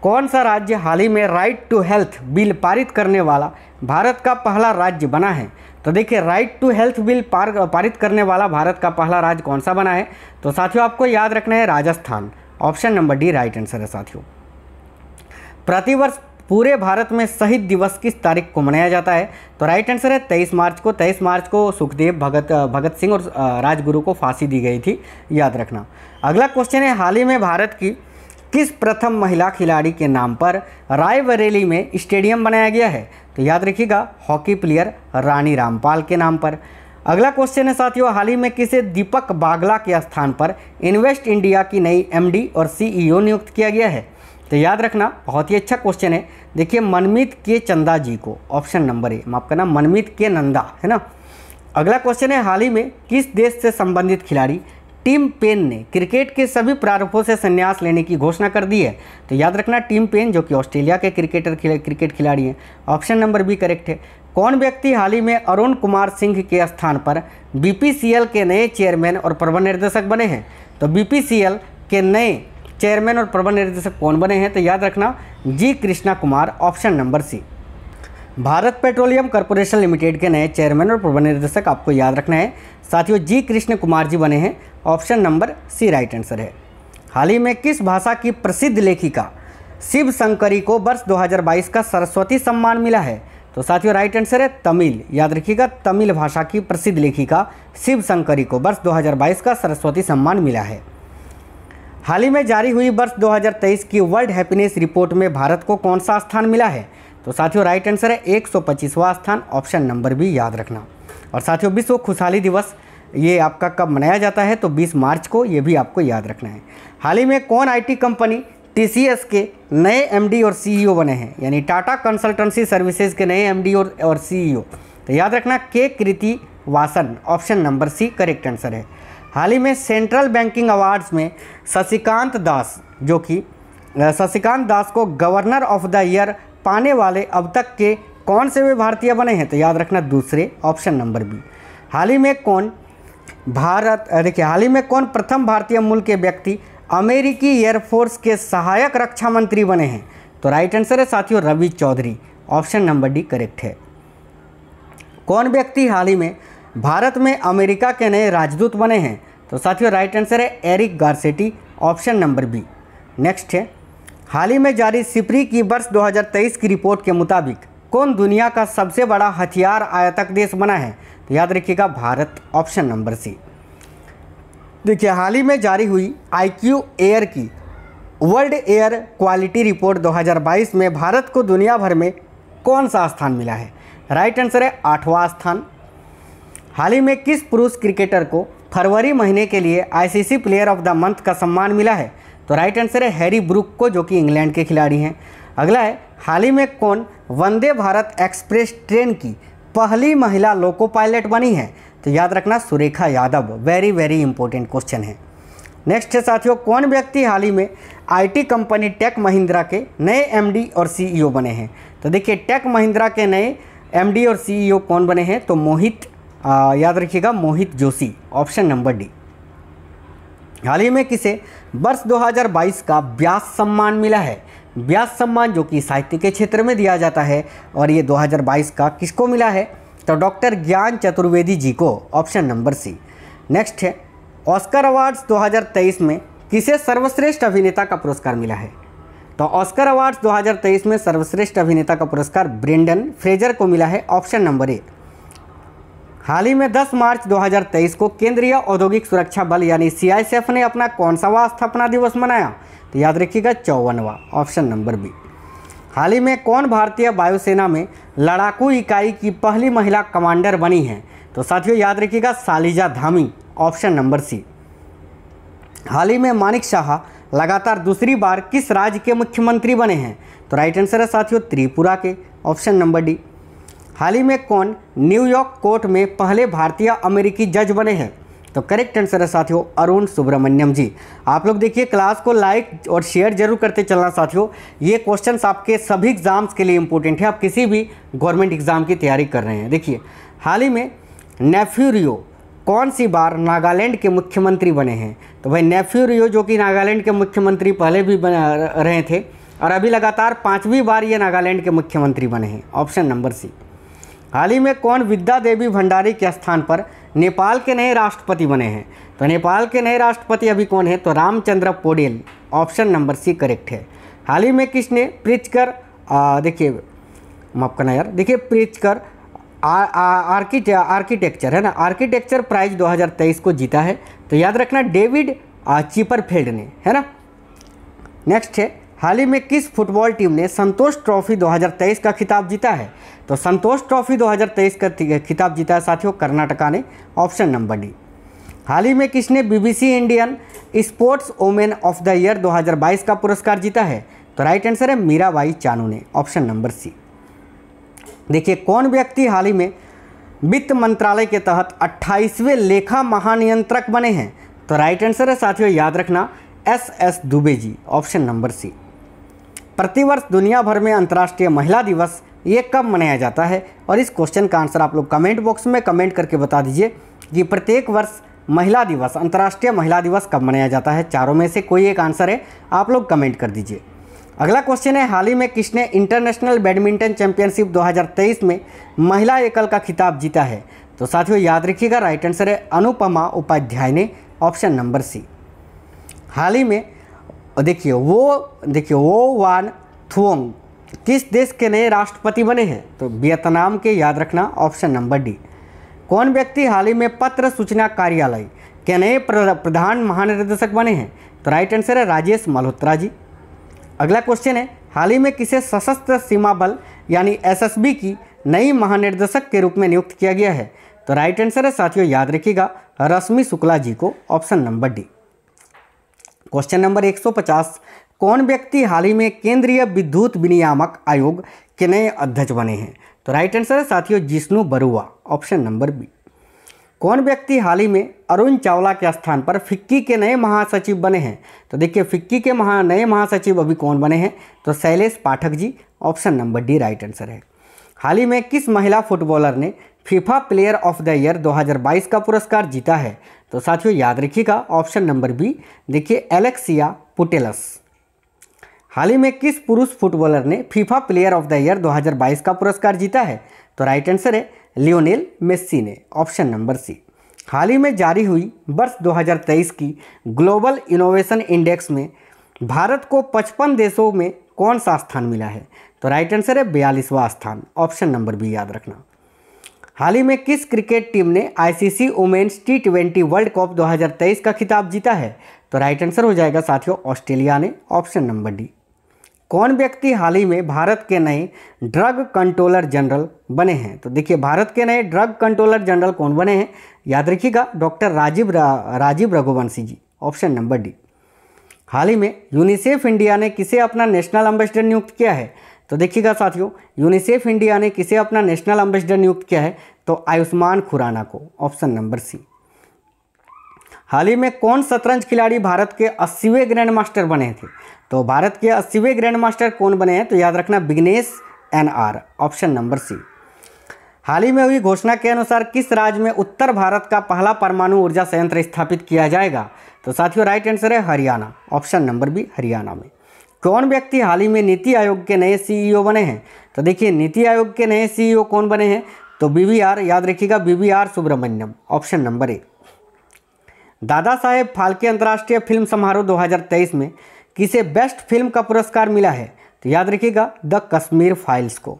कौन सा राज्य हाल ही में राइट टू हेल्थ बिल पारित करने वाला भारत का पहला राज्य बना है तो देखिए राइट टू हेल्थ बिल पार पारित करने वाला भारत का पहला राज्य कौन सा बना है तो साथियों आपको याद रखना है Rajasthan option number D right answer है साथियों प्रतिवर्ष पूरे भारत में शहीद दिवस किस तारीख को मनाया जाता है तो राइट आंसर है तेईस मार्च को तेईस मार्च को सुखदेव भगत भगत सिंह और राजगुरु को फांसी दी गई थी याद रखना अगला क्वेश्चन है हाल ही में भारत की किस प्रथम महिला खिलाड़ी के नाम पर रायबरेली में स्टेडियम बनाया गया है तो याद रखिएगा हॉकी प्लेयर रानी रामपाल के नाम पर अगला क्वेश्चन है साथियों हाल ही में किसे दीपक बागला के स्थान पर इन्वेस्ट इंडिया की नई एमडी और सीईओ e नियुक्त किया गया है तो याद रखना बहुत ही अच्छा क्वेश्चन है देखिए मनमीत के चंदा जी को ऑप्शन नंबर ए माफ करना मनमीत के नंदा है ना अगला क्वेश्चन है हाल ही में किस देश से संबंधित खिलाड़ी टीम पेन ने क्रिकेट के सभी प्रारूपों से संन्यास लेने की घोषणा कर दी है तो याद रखना टीम पेन जो कि ऑस्ट्रेलिया के क्रिकेटर खिला, क्रिकेट खिलाड़ी हैं ऑप्शन नंबर बी करेक्ट है कौन व्यक्ति हाल ही में अरुण कुमार सिंह के स्थान पर बीपीसीएल के नए चेयरमैन और प्रबंध निर्देशक बने हैं तो बीपीसीएल के नए चेयरमैन और प्रबंध निर्देशक कौन बने हैं तो याद रखना G Krishna Kumar option number C Bharat Petroleum Corporation Limited के नए चेयरमैन और प्रबंध निर्देशक आपको याद रखना है साथियों जी कृष्ण कुमार जी बने हैं option number C right answer है हाल ही में किस भाषा की प्रसिद्ध लेखिका शिव शंकरी को वर्ष 2022 का सरस्वती सम्मान मिला है तो साथियों राइट आंसर है तमिल याद रखिएगा तमिल भाषा की प्रसिद्ध लेखिका शिव शंकरी को वर्ष 2022 का सरस्वती सम्मान मिला है हाल ही में जारी हुई वर्ष 2023 की वर्ल्ड हैप्पीनेस रिपोर्ट में भारत को कौन सा स्थान मिला है तो साथियों राइट आंसर है एक स्थान ऑप्शन नंबर भी याद रखना और साथियों विश्व खुशहाली दिवस ये आपका कब मनाया जाता है तो 20 मार्च को ये भी आपको याद रखना है हाल ही में कौन आईटी कंपनी टीसीएस के नए एमडी और सीईओ बने हैं यानी टाटा कंसल्टेंसी सर्विसेज के नए एमडी और और सीईओ तो याद रखना K Kriti Vasan option number C correct answer है हाल ही में सेंट्रल बैंकिंग अवार्ड्स में शशिकांत दास जो कि शशिकांत दास को गवर्नर ऑफ द ईयर पाने वाले अब तक के कौन से वे भारतीय बने हैं तो याद रखना दूसरे ऑप्शन नंबर बी हाल ही में कौन भारत देखिए हाल ही में कौन प्रथम भारतीय मूल के व्यक्ति अमेरिकी एयरफोर्स के सहायक रक्षा मंत्री बने हैं तो राइट आंसर है साथियों Ravi Chaudhary option number D correct है कौन व्यक्ति हाल ही में भारत में अमेरिका के नए राजदूत बने हैं तो साथियों राइट आंसर है Eric Garcetti option number B next है हाल ही में जारी सिपरी की वर्ष 2023 की रिपोर्ट के मुताबिक कौन दुनिया का सबसे बड़ा हथियार आयातक देश बना है तो याद रखिएगा भारत ऑप्शन नंबर सी देखिए हाल ही में जारी हुई आईक्यू एयर की वर्ल्ड एयर क्वालिटी रिपोर्ट 2022 में भारत को दुनिया भर में कौन सा स्थान मिला है राइट आंसर है आठवां स्थान हाल ही में किस पुरुष क्रिकेटर को फरवरी महीने के लिए ICC player of the month का सम्मान मिला है तो राइट आंसर है हैरी ब्रुक को जो कि इंग्लैंड के खिलाड़ी हैं अगला है हाल ही में कौन वंदे भारत एक्सप्रेस ट्रेन की पहली महिला लोको पायलट बनी है तो याद रखना Surekha Yadav very very important question है नेक्स्ट है साथियों कौन व्यक्ति हाल ही में आईटी कंपनी टेक महिंद्रा के नए एमडी और सीईओ e बने हैं तो देखिए टेक महिंद्रा के नए एमडी और सीईओ e कौन बने हैं तो मोहित आ, याद रखिएगा Mohit Joshi option number D हाल ही में किसे वर्ष 2022 का व्यास सम्मान मिला है व्यास सम्मान जो कि साहित्य के क्षेत्र में दिया जाता है और ये 2022 का किसको मिला है तो डॉक्टर ज्ञान चतुर्वेदी जी को ऑप्शन नंबर सी नेक्स्ट है ऑस्कर अवार्ड्स 2023 में किसे सर्वश्रेष्ठ अभिनेता का पुरस्कार मिला है तो ऑस्कर अवार्ड्स 2023 में सर्वश्रेष्ठ अभिनेता का पुरस्कार ब्रेंडन फ्रेजर को मिला है ऑप्शन नंबर एक हाल ही में 10 मार्च 2023 को केंद्रीय औद्योगिक सुरक्षा बल यानी सीआईएसएफ ने अपना कौन सा स्थापना दिवस मनाया तो याद रखिएगा चौवनवा ऑप्शन नंबर बी हाल ही में कौन भारतीय वायुसेना में लड़ाकू इकाई की पहली महिला कमांडर बनी है तो साथियों याद रखिएगा Salija Dhami option number C हाल ही में मानिक शाह लगातार दूसरी बार किस राज्य के मुख्यमंत्री बने हैं तो राइट आंसर है साथियों त्रिपुरा के ऑप्शन नंबर डी हाल ही में कौन न्यूयॉर्क कोर्ट में पहले भारतीय अमेरिकी जज बने हैं तो करेक्ट आंसर है साथियों अरुण सुब्रमण्यम जी आप लोग देखिए क्लास को लाइक और शेयर जरूर करते चलना साथियों ये क्वेश्चंस आपके सभी एग्जाम्स के लिए इंपॉर्टेंट है आप किसी भी गवर्नमेंट एग्ज़ाम की तैयारी कर रहे हैं देखिए हाल ही में नेफ्यूरियो कौन सी बार नागालैंड के मुख्यमंत्री बने हैं तो भाई नेफ्यूरियो जो कि नागालैंड के मुख्यमंत्री पहले भी बने रहे थे और अभी लगातार पाँचवीं बार ये नागालैंड के मुख्यमंत्री बने हैं ऑप्शन नंबर सी हाल ही में कौन विद्या देवी भंडारी के स्थान पर नेपाल के नए राष्ट्रपति बने हैं तो नेपाल के नए राष्ट्रपति अभी कौन है तो Ramchandra Paudel option number C correct है हाल ही में किसने प्रिचकर देखिए माफ करना यार देखिए प्रिचकर आर्किटे आर्किटेक्चर है ना आर्किटेक्चर प्राइज 2023 को जीता है तो याद रखना डेविड चीपरफील्ड ने है ना नेक्स्ट है हाल ही में किस फुटबॉल टीम ने संतोष ट्रॉफी 2023 का खिताब जीता है तो संतोष ट्रॉफी 2023 का खिताब जीता है साथियों कर्नाटका ने ऑप्शन नंबर डी हाल ही में किसने BBC Indian sports women of the year 2022 का पुरस्कार जीता है तो राइट आंसर है मीराबाई चानू ने ऑप्शन नंबर सी देखिए कौन व्यक्ति हाल ही में वित्त मंत्रालय के तहत अट्ठाईसवें लेखा महानियंत्रक बने हैं तो राइट आंसर है साथियों याद रखना S S Dubey ji option number C प्रतिवर्ष दुनिया भर में अंतर्राष्ट्रीय महिला दिवस ये कब मनाया जाता है और इस क्वेश्चन का आंसर आप लोग कमेंट बॉक्स में कमेंट करके बता दीजिए कि प्रत्येक वर्ष महिला दिवस अंतर्राष्ट्रीय महिला दिवस कब मनाया जाता है चारों में से कोई एक आंसर है आप लोग कमेंट कर दीजिए अगला क्वेश्चन है हाल ही में किसने इंटरनेशनल बैडमिंटन चैंपियनशिप 2023 में महिला एकल का खिताब जीता है तो साथियों याद रखिएगा राइट आंसर है अनुपमा उपाध्याय ने ऑप्शन नंबर सी हाल ही में देखिए वो देखिए वो वान थुओंग किस देश के नए राष्ट्रपति बने हैं तो वियतनाम के याद रखना ऑप्शन नंबर डी कौन व्यक्ति हाल ही में पत्र सूचना कार्यालय के नए प्रधान महानिर्देशक बने हैं तो राइट आंसर है राजेश मल्होत्रा जी अगला क्वेश्चन है हाल ही में किसे सशस्त्र सीमा बल यानी एसएसबी की नई महानिर्देशक के रूप में नियुक्त किया गया है तो राइट आंसर है साथियों याद रखिएगा रश्मि शुक्ला जी को option number D question number 150 कौन व्यक्ति हाल ही में केंद्रीय विद्युत विनियामक आयोग के नए अध्यक्ष बने हैं तो राइट आंसर है साथियों Jishnu Barua option number B कौन व्यक्ति हाल ही में अरुण चावला के स्थान पर फिक्की के नए महासचिव बने हैं तो देखिए फिक्की के महा नए महासचिव अभी कौन बने हैं तो Shailesh Pathak ji option number D right answer है हाल ही में किस महिला फुटबॉलर ने FIFA player of the year 2022 का पुरस्कार जीता है तो साथियों याद रखिएगा ऑप्शन नंबर बी देखिए एलेक्सिया पुटेलस हाल ही में किस पुरुष फुटबॉलर ने FIFA player of the year 2022 का पुरस्कार जीता है तो राइट आंसर है लियोनेल मेस्सी ने ऑप्शन नंबर सी हाल ही में जारी हुई वर्ष 2023 की ग्लोबल इनोवेशन इंडेक्स में भारत को 55 देशों में कौन सा स्थान मिला है तो राइट आंसर है बयालीसवां स्थान ऑप्शन नंबर बी याद रखना हाल ही में किस क्रिकेट टीम ने ICC women's T twenty world cup 2023 का खिताब जीता है तो राइट आंसर हो जाएगा साथियों ऑस्ट्रेलिया ने ऑप्शन नंबर डी कौन व्यक्ति हाल ही में भारत के नए ड्रग कंट्रोलर जनरल बने हैं तो देखिए भारत के नए ड्रग कंट्रोलर जनरल कौन बने हैं याद रखिएगा डॉक्टर राजीव रा, Rajeev Raghuvanshi ji option number D हाल ही में यूनिसेफ इंडिया ने किसे अपना नेशनल एम्बेसडर नियुक्त किया है तो देखिएगा साथियों यूनिसेफ इंडिया ने किसे अपना नेशनल एम्बेसडर नियुक्त किया है तो आयुष्मान खुराना को ऑप्शन नंबर सी हाल ही में कौन शतरंज खिलाड़ी भारत के अस्सीवें ग्रैंड मास्टर बने थे तो भारत के अस्सीवें ग्रैंड मास्टर कौन बने हैं तो याद रखना Bignesh N R option number C हाल ही में हुई घोषणा के अनुसार किस राज्य में उत्तर भारत का पहला परमाणु ऊर्जा संयंत्र स्थापित किया जाएगा तो साथियों राइट आंसर है Haryana option number B Haryana में कौन व्यक्ति हाल ही में नीति आयोग के नए सीईओ e बने हैं तो देखिए नीति आयोग के नए सीईओ e कौन बने हैं तो बीवीआर याद रखिएगा BVR Subrahmanyam option number A Dada Saheb Phalke अंतर्राष्ट्रीय फिल्म समारोह 2023 में किसे बेस्ट फिल्म का पुरस्कार मिला है तो याद रखिएगा द कश्मीर फाइल्स को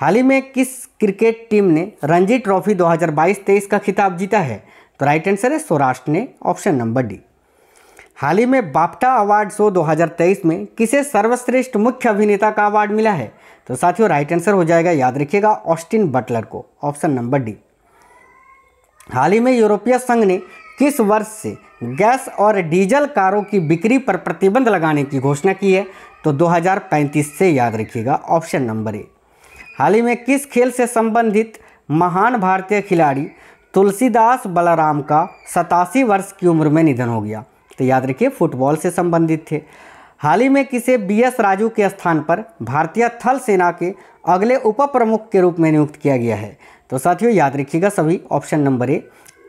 हाल ही में किस क्रिकेट टीम ने रणजी ट्रॉफी 2022-23 का खिताब जीता है तो राइट आंसर है सौराष्ट्र ने ऑप्शन नंबर डी हाल ही में बाप्टा अवार्ड शो 2023 में किसे सर्वश्रेष्ठ मुख्य अभिनेता का अवार्ड मिला है तो साथियों राइट आंसर हो जाएगा याद रखिएगा ऑस्टिन बटलर को ऑप्शन नंबर डी हाल ही में यूरोपीय संघ ने किस वर्ष से गैस और डीजल कारों की बिक्री पर प्रतिबंध लगाने की घोषणा की है तो 2035 से याद रखिएगा ऑप्शन नंबर ए हाल ही में किस खेल से संबंधित महान भारतीय खिलाड़ी तुलसीदास बलराम का सतासी वर्ष की उम्र में निधन हो गया तो याद रखिए फुटबॉल से संबंधित थे हाल ही में किसे बी एस राजू के स्थान पर भारतीय थल सेना के अगले उप प्रमुख के रूप में नियुक्त किया गया है तो साथियों याद रखिएगा सभी option number A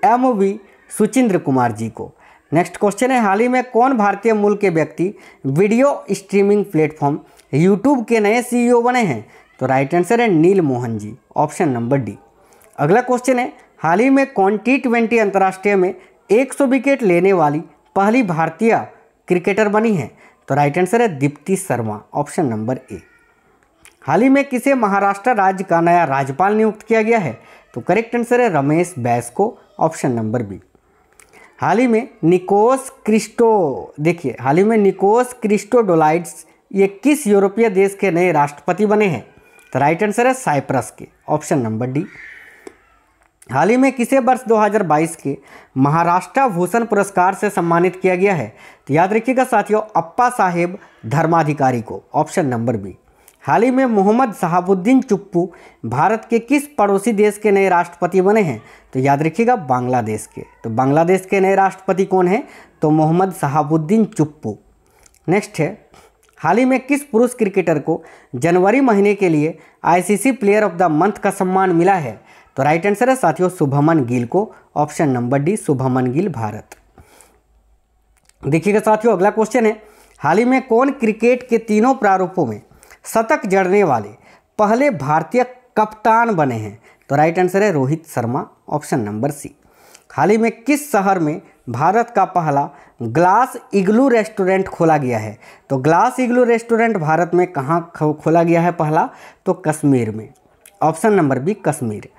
M V Suchindra Kumar ji को नेक्स्ट क्वेश्चन है हाल ही में कौन भारतीय मूल के व्यक्ति वीडियो स्ट्रीमिंग प्लेटफॉर्म यूट्यूब के नए सीईओ e बने हैं तो राइट आंसर है Neal Mohan ji option number D अगला क्वेश्चन है हाल ही में कौन टी ट्वेंटी अंतर्राष्ट्रीय में 100 विकेट लेने वाली पहली भारतीय क्रिकेटर बनी है तो राइट आंसर है Deepti Sharma option number A हाल ही में किसे महाराष्ट्र राज्य का नया राज्यपाल नियुक्त किया गया है तो करेक्ट आंसर है रमेश बैस को ऑप्शन नंबर बी हाल ही में निकोस क्रिस्टो देखिए हाल ही में निकोस डोलाइट्स ये किस यूरोपीय देश के नए राष्ट्रपति बने हैं तो राइट आंसर है साइप्रस के ऑप्शन नंबर डी हाल ही में किसे वर्ष 2022 के महाराष्ट्र भूषण पुरस्कार से सम्मानित किया गया है तो याद रखिएगा साथियों अप्पा साहेब धर्माधिकारी को ऑप्शन नंबर बी हाल ही में मोहम्मद शहाबुद्दीन चुप्पू भारत के किस पड़ोसी देश के नए राष्ट्रपति बने हैं तो याद रखिएगा बांग्लादेश के तो बांग्लादेश के नए राष्ट्रपति कौन हैं तो मोहम्मद शहाबुद्दीन चुप्पू नेक्स्ट है हाल ही में किस पुरुष क्रिकेटर को जनवरी महीने के लिए ICC player of the month का सम्मान मिला है तो राइट आंसर है साथियों शुभमन गिल को option number D Shubman Gill Bharat देखिएगा साथियों अगला क्वेश्चन है हाल ही में कौन क्रिकेट के तीनों प्रारूपों में शतक जड़ने वाले पहले भारतीय कप्तान बने हैं तो राइट आंसर है Rohit Sharma option number C हाल ही में किस शहर में भारत का पहला ग्लास इग्लू रेस्टोरेंट खोला गया है तो ग्लास इग्लू रेस्टोरेंट भारत में कहाँ खोला गया है पहला तो कश्मीर में option number B Kashmir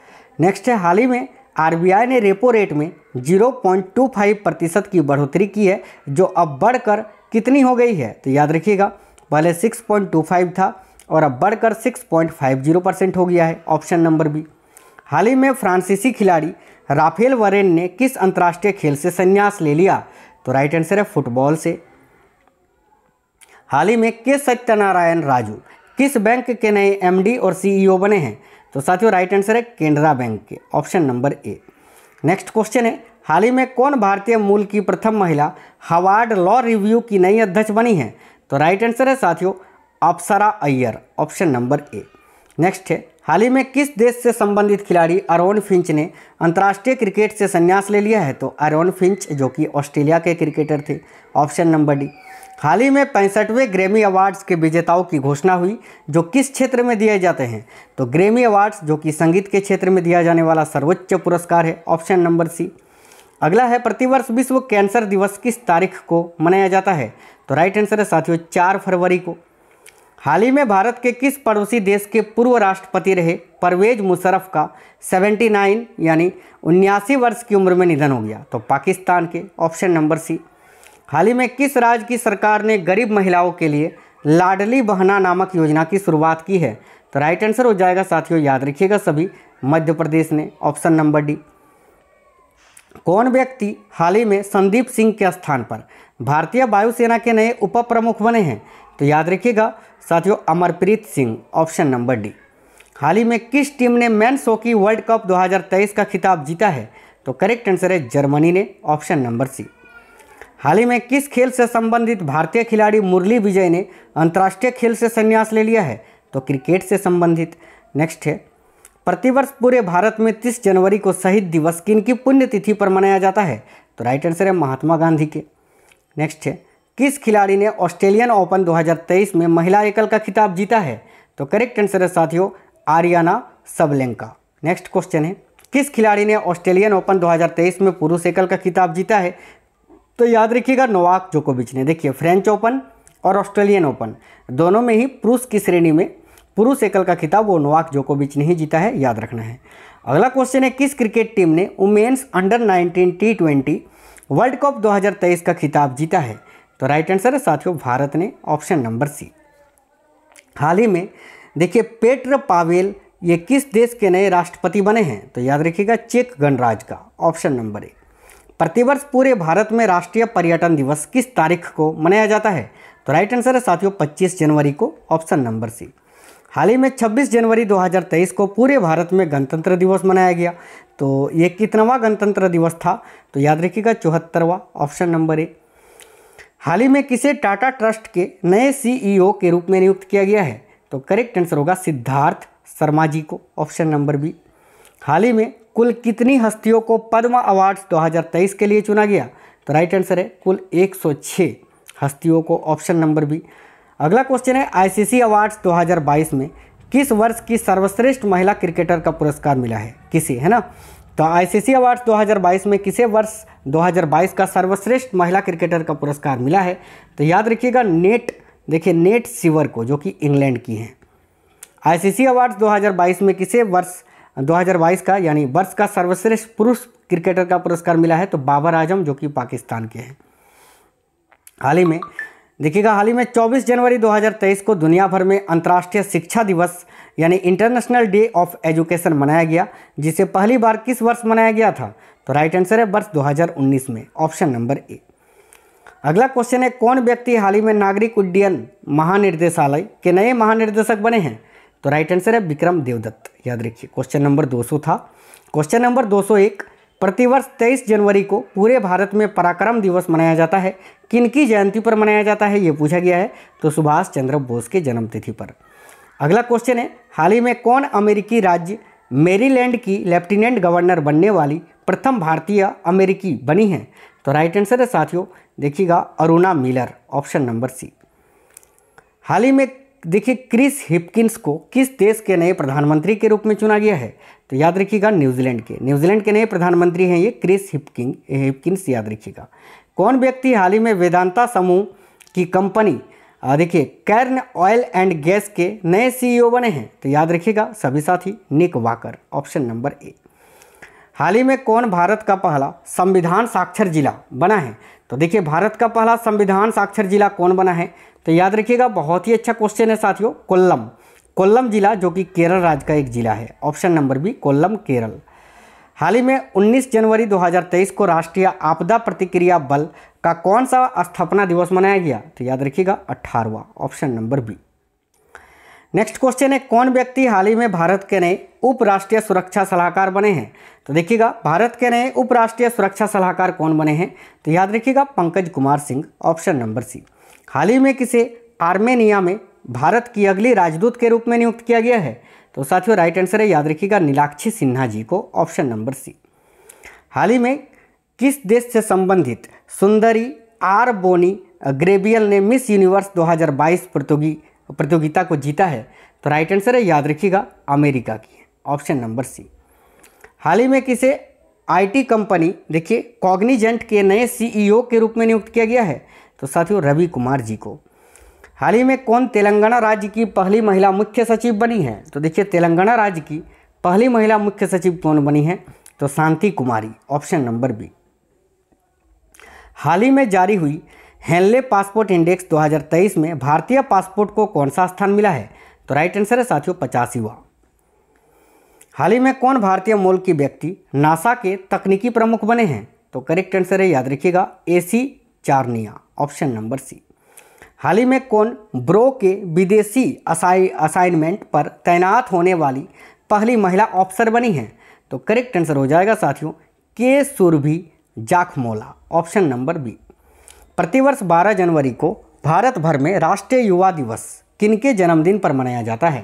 next है हाल ही में आरबीआई ने रेपो रेट में 0.25 प्रतिशत की बढ़ोतरी की है जो अब बढ़कर कितनी हो गई है तो याद रखिएगा पहले 6.25 था और अब बढ़कर 6.50 परसेंट हो गया है ऑप्शन नंबर बी हाल ही में फ्रांसीसी खिलाड़ी राफेल वरेन ने किस अंतर्राष्ट्रीय खेल से संन्यास ले लिया तो राइट आंसर है फुटबॉल से हाल ही में के सत्यनारायण राजू किस बैंक के नए एमडी और सीईओ e बने हैं तो साथियों राइट आंसर है केनरा बैंक के option number A next question है हाल ही में कौन भारतीय मूल की प्रथम महिला हवार्ड लॉ रिव्यू की नई अध्यक्ष बनी है तो राइट आंसर है साथियों Apsara Iyer option number A next है हाल ही में किस देश से संबंधित खिलाड़ी अरोन फिंच ने अंतर्राष्ट्रीय क्रिकेट से संन्यास ले लिया है तो अरोन फिंच जो कि ऑस्ट्रेलिया के क्रिकेटर थे ऑप्शन नंबर डी हाल ही में पैंसठवें ग्रेमी अवार्ड्स के विजेताओं की घोषणा हुई जो किस क्षेत्र में दिए जाते हैं तो ग्रेमी अवार्ड्स जो कि संगीत के क्षेत्र में दिया जाने वाला सर्वोच्च पुरस्कार है ऑप्शन नंबर सी अगला है प्रतिवर्ष विश्व कैंसर दिवस किस तारीख को मनाया जाता है तो राइट आंसर है साथियों चार फरवरी को हाल ही में भारत के किस पड़ोसी देश के पूर्व राष्ट्रपति रहे परवेज मुशरफ का 79 यानी उन्यासी वर्ष की उम्र में निधन हो गया तो पाकिस्तान के ऑप्शन नंबर सी हाल ही में किस राज्य की सरकार ने गरीब महिलाओं के लिए लाडली बहना नामक योजना की शुरुआत की है तो राइट आंसर हो जाएगा साथियों याद रखिएगा सभी मध्य प्रदेश ने ऑप्शन नंबर डी कौन व्यक्ति हाल ही में संदीप सिंह के स्थान पर भारतीय वायुसेना के नए उप प्रमुख बने हैं तो याद रखिएगा साथियों Amarpreet Singh option number D हाल ही में किस टीम ने मेन्स हॉकी वर्ल्ड कप 2023 का खिताब जीता है तो करेक्ट आंसर है जर्मनी ने ऑप्शन नंबर सी हाल ही में किस खेल से संबंधित भारतीय खिलाड़ी मुरली विजय ने अंतर्राष्ट्रीय खेल से संन्यास ले लिया है तो क्रिकेट से संबंधित नेक्स्ट है प्रतिवर्ष पूरे भारत में 30 जनवरी को शहीद दिवस किन की पुण्यतिथि पर मनाया जाता है तो राइट आंसर है महात्मा गांधी के नेक्स्ट है किस खिलाड़ी ने ऑस्ट्रेलियन ओपन 2023 में महिला एकल का खिताब जीता है तो करेक्ट आंसर है साथियों आर्याना सबलेंका नेक्स्ट क्वेश्चन है किस खिलाड़ी ने ऑस्ट्रेलियन ओपन 2023 में पुरुष एकल का खिताब जीता है तो याद रखिएगा नोवाक जोकोविच ने देखिए फ्रेंच ओपन और ऑस्ट्रेलियन ओपन दोनों में ही पुरुष की श्रेणी में पुरुष एकल का खिताब वो नोवाक जोकोविच ने ही जीता है याद रखना है अगला क्वेश्चन है किस क्रिकेट टीम ने women's under 19 T twenty world cup 2023 का खिताब जीता है तो राइट आंसर है साथियों भारत ने ऑप्शन नंबर सी हाल ही में देखिए पेट्र पावेल ये किस देश के नए राष्ट्रपति बने हैं तो याद रखिएगा चेक गणराज का ऑप्शन नंबर एक प्रतिवर्ष पूरे भारत में राष्ट्रीय पर्यटन दिवस किस तारीख को मनाया जाता है तो राइट आंसर है साथियों 25 जनवरी को ऑप्शन नंबर सी हाल ही में 26 जनवरी 2023 को पूरे भारत में गणतंत्र दिवस मनाया गया तो ये कितनावा गणतंत्र दिवस था तो याद रखिएगा चौहत्तरवा ऑप्शन नंबर ए हाल ही में किसे टाटा ट्रस्ट के नए सीईओ e के रूप में नियुक्त किया गया है तो करेक्ट आंसर होगा सिद्धार्थ शर्मा जी को ऑप्शन नंबर बी हाल ही में कुल कितनी हस्तियों को पद्म अवार्ड्स 2023 के लिए चुना गया तो राइट आंसर है कुल 106 हस्तियों को ऑप्शन नंबर बी अगला क्वेश्चन है आईसीसी अवार्ड्स 2022 में किस वर्ष की सर्वश्रेष्ठ महिला क्रिकेटर का पुरस्कार मिला है किसे है ना तो आईसीसी अवार्ड्स 2022 में किसे वर्ष 2022 का सर्वश्रेष्ठ महिला क्रिकेटर का पुरस्कार मिला है तो याद रखिएगा नेट देखिए नेट सिवर को जो कि इंग्लैंड की हैं आईसीसी अवार्ड्स 2022 में किसे वर्ष 2022 का यानी वर्ष का सर्वश्रेष्ठ पुरुष क्रिकेटर का पुरस्कार मिला है तो बाबर आजम जो कि पाकिस्तान के हैं हाल ही में देखिएगा हाल ही में 24 जनवरी 2023 को दुनिया भर में अंतर्राष्ट्रीय शिक्षा दिवस यानी इंटरनेशनल डे ऑफ एजुकेशन मनाया गया जिसे पहली बार किस वर्ष मनाया गया था तो राइट आंसर है वर्ष 2019 में ऑप्शन नंबर ए अगला क्वेश्चन है कौन व्यक्ति हाल ही में नागरिक उड्डयन महानिर्देशालय के नए महानिर्देशक बने हैं तो राइट आंसर है विक्रम देवदत्त याद रखिए क्वेश्चन नंबर 200 था क्वेश्चन नंबर 201 प्रतिवर्ष 23 जनवरी को पूरे भारत में पराक्रम दिवस मनाया जाता है किनकी जयंती पर मनाया जाता है ये पूछा गया है तो सुभाष चंद्र बोस के जन्मतिथि पर अगला क्वेश्चन है हाल ही में कौन अमेरिकी राज्य मेरीलैंड की लेफ्टिनेंट गवर्नर बनने वाली प्रथम भारतीय अमेरिकी बनी है तो राइट आंसर है साथियों देखिएगा Aruna Miller option number C हाल ही में देखिए क्रिस हिपकिंस को किस देश के नए प्रधानमंत्री के रूप में चुना गया है तो याद रखिएगा न्यूजीलैंड के न्यूजीलैंड के नए प्रधानमंत्री हैं ये क्रिस हिपकिंग हिपकिंस याद रखिएगा कौन व्यक्ति हाल ही में वेदांता समूह की कंपनी देखिए कैर्न ऑयल एंड गैस के नए सीईओ बने हैं तो याद रखिएगा सभी साथी Nick Walker option number A हाल ही में कौन भारत का पहला संविधान साक्षर जिला बना है तो देखिए भारत का पहला संविधान साक्षर जिला कौन बना है तो याद रखिएगा बहुत ही अच्छा क्वेश्चन है साथियों कोल्लम कोल्लम जिला जो कि केरल राज्य का एक जिला है option number B Kollam Kerala हाल ही में 19 जनवरी 2023 को राष्ट्रीय आपदा प्रतिक्रिया बल का कौन सा स्थापना दिवस मनाया गया तो याद रखिएगा अट्ठारहवा option number B next question है कौन व्यक्ति हाल ही में भारत के नए उपराष्ट्रीय सुरक्षा सलाहकार बने हैं तो देखिएगा भारत के नए उपराष्ट्रीय सुरक्षा सलाहकार कौन बने हैं तो याद रखिएगा Pankaj Kumar Singh option number C हाल ही में किसे आर्मेनिया में भारत की अगली राजदूत के रूप में नियुक्त किया गया है तो साथियों राइट आंसर है याद रखिएगा नीलाक्षी सिन्हा जी को ऑप्शन नंबर सी हाल ही में किस देश से संबंधित सुंदरी आर बोनी ग्रेबियल ने मिस यूनिवर्स 2022 प्रतियोगी प्रतियोगिता को जीता है तो राइट आंसर है याद रखिएगा अमेरिका की ऑप्शन नंबर सी हाल ही में किसे आईटी कंपनी देखिए कॉग्निजेंट के नए सीईओ e के रूप में नियुक्त किया गया है तो साथियों रवि कुमार जी को हाल ही में कौन तेलंगाना राज्य की पहली महिला मुख्य सचिव बनी है तो देखिए तेलंगाना राज्य की पहली महिला मुख्य सचिव कौन बनी है तो Shanti Kumari option number B हाल ही में जारी हुई हेनले पासपोर्ट इंडेक्स 2023 में भारतीय पासपोर्ट को कौन सा स्थान मिला है तो राइट आंसर है साथियों पचासीवा हाल ही में कौन भारतीय मूल की व्यक्ति नासा के तकनीकी प्रमुख बने हैं तो करेक्ट आंसर है याद रखिएगा ए सी चारनिया ऑप्शन नंबर सी हाल ही में कौन ब्रो के विदेशी असाइनमेंट पर तैनात होने वाली पहली महिला ऑफिसर बनी है तो करेक्ट आंसर हो जाएगा साथियों के Surbhi Jakhmola option number B प्रतिवर्ष 12 जनवरी को भारत भर में राष्ट्रीय युवा दिवस किनके जन्मदिन पर मनाया जाता है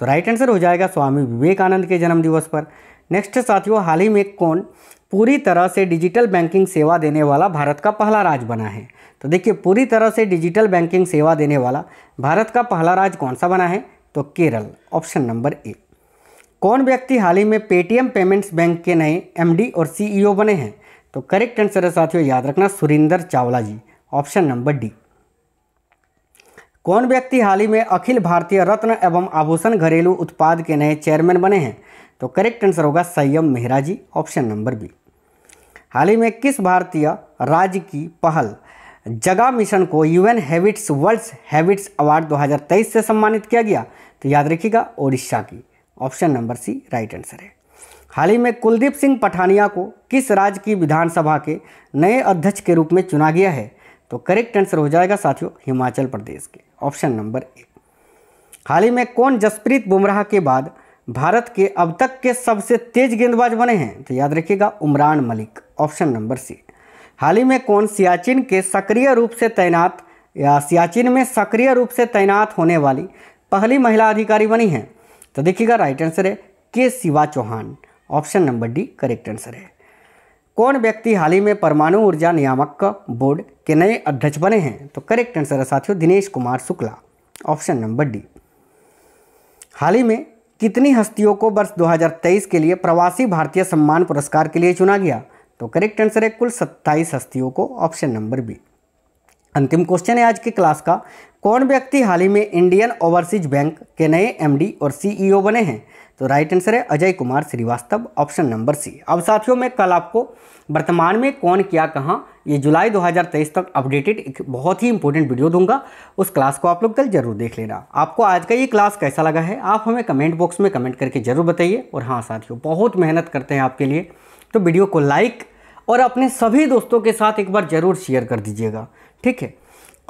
तो राइट आंसर हो जाएगा स्वामी विवेकानंद के जन्म दिवस पर नेक्स्ट साथियों हाल ही में कौन पूरी तरह से डिजिटल बैंकिंग सेवा देने वाला भारत का पहला राज्य बना है तो देखिए पूरी तरह से डिजिटल बैंकिंग सेवा देने वाला भारत का पहला राज्य कौन सा बना है तो केरल ऑप्शन नंबर ए कौन व्यक्ति हाल ही में पेटीएम पेमेंट्स बैंक के नए एमडी और सीईओ e बने हैं तो करेक्ट आंसर है साथियों याद रखना Surendra Chawla ji option number D कौन व्यक्ति हाल ही में अखिल भारतीय रत्न एवं आभूषण घरेलू उत्पाद के नए चेयरमैन बने हैं तो करेक्ट आंसर होगा Sanyam Mehra ji option number B हाल ही में किस भारतीय राज्य की पहल जगा मिशन को UN habits world habits award 2023 से सम्मानित किया गया तो याद रखिएगा ओडिशा की option number C right answer है हाल ही में कुलदीप सिंह पठानिया को किस राज्य की विधानसभा के नए अध्यक्ष के रूप में चुना गया है तो करेक्ट आंसर हो जाएगा साथियों हिमाचल प्रदेश के ऑप्शन नंबर ए हाल ही में कौन जसप्रीत बुमराह के बाद भारत के अब तक के सबसे तेज गेंदबाज बने हैं तो याद रखिएगा Umran Malik option number C हाल ही में कौन सियाचिन के सक्रिय रूप से तैनात या सियाचिन में सक्रिय रूप से तैनात होने वाली पहली महिला अधिकारी बनी है तो देखिएगा राइट आंसर है के Shiva Chauhan option number D correct answer है कौन व्यक्ति हाल ही में परमाणु ऊर्जा नियामक बोर्ड के नए अध्यक्ष बने हैं तो करेक्ट आंसर है साथियों Dinesh Kumar Shukla option number D हाल ही में कितनी हस्तियों को वर्ष 2023 के लिए प्रवासी भारतीय सम्मान पुरस्कार के लिए चुना गया तो करेक्ट आंसर है कुल 27 हस्तियों को ऑप्शन नंबर बी अंतिम क्वेश्चन है आज के क्लास का कौन व्यक्ति हाल ही में इंडियन ओवरसीज बैंक के नए एमडी और सीईओ e बने हैं तो राइट आंसर है Ajay Kumar Srivastava option number C अब साथियों मैं कल आपको वर्तमान में कौन क्या कहाँ ये जुलाई 2023 तक अपडेटेड एक बहुत ही इंपॉर्टेंट वीडियो दूंगा उस क्लास को आप लोग कल जरूर देख लेना आपको आज का ये क्लास कैसा लगा है आप हमें कमेंट बॉक्स में कमेंट करके ज़रूर बताइए और हाँ साथियों बहुत मेहनत करते हैं आपके लिए तो वीडियो को लाइक और अपने सभी दोस्तों के साथ एक बार ज़रूर शेयर कर दीजिएगा ठीक है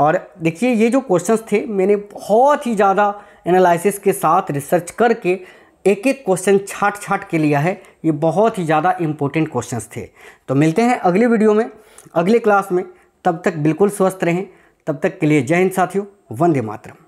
और देखिए ये जो क्वेश्चंस थे मैंने बहुत ही ज़्यादा एनालिसिस के साथ रिसर्च करके एक एक क्वेश्चन छाट छाट के लिया है ये बहुत ही ज़्यादा इम्पोर्टेंट क्वेश्चन थे तो मिलते हैं अगले वीडियो में अगले क्लास में तब तक बिल्कुल स्वस्थ रहें तब तक के लिए जय हिंद साथियों वंदे मातरम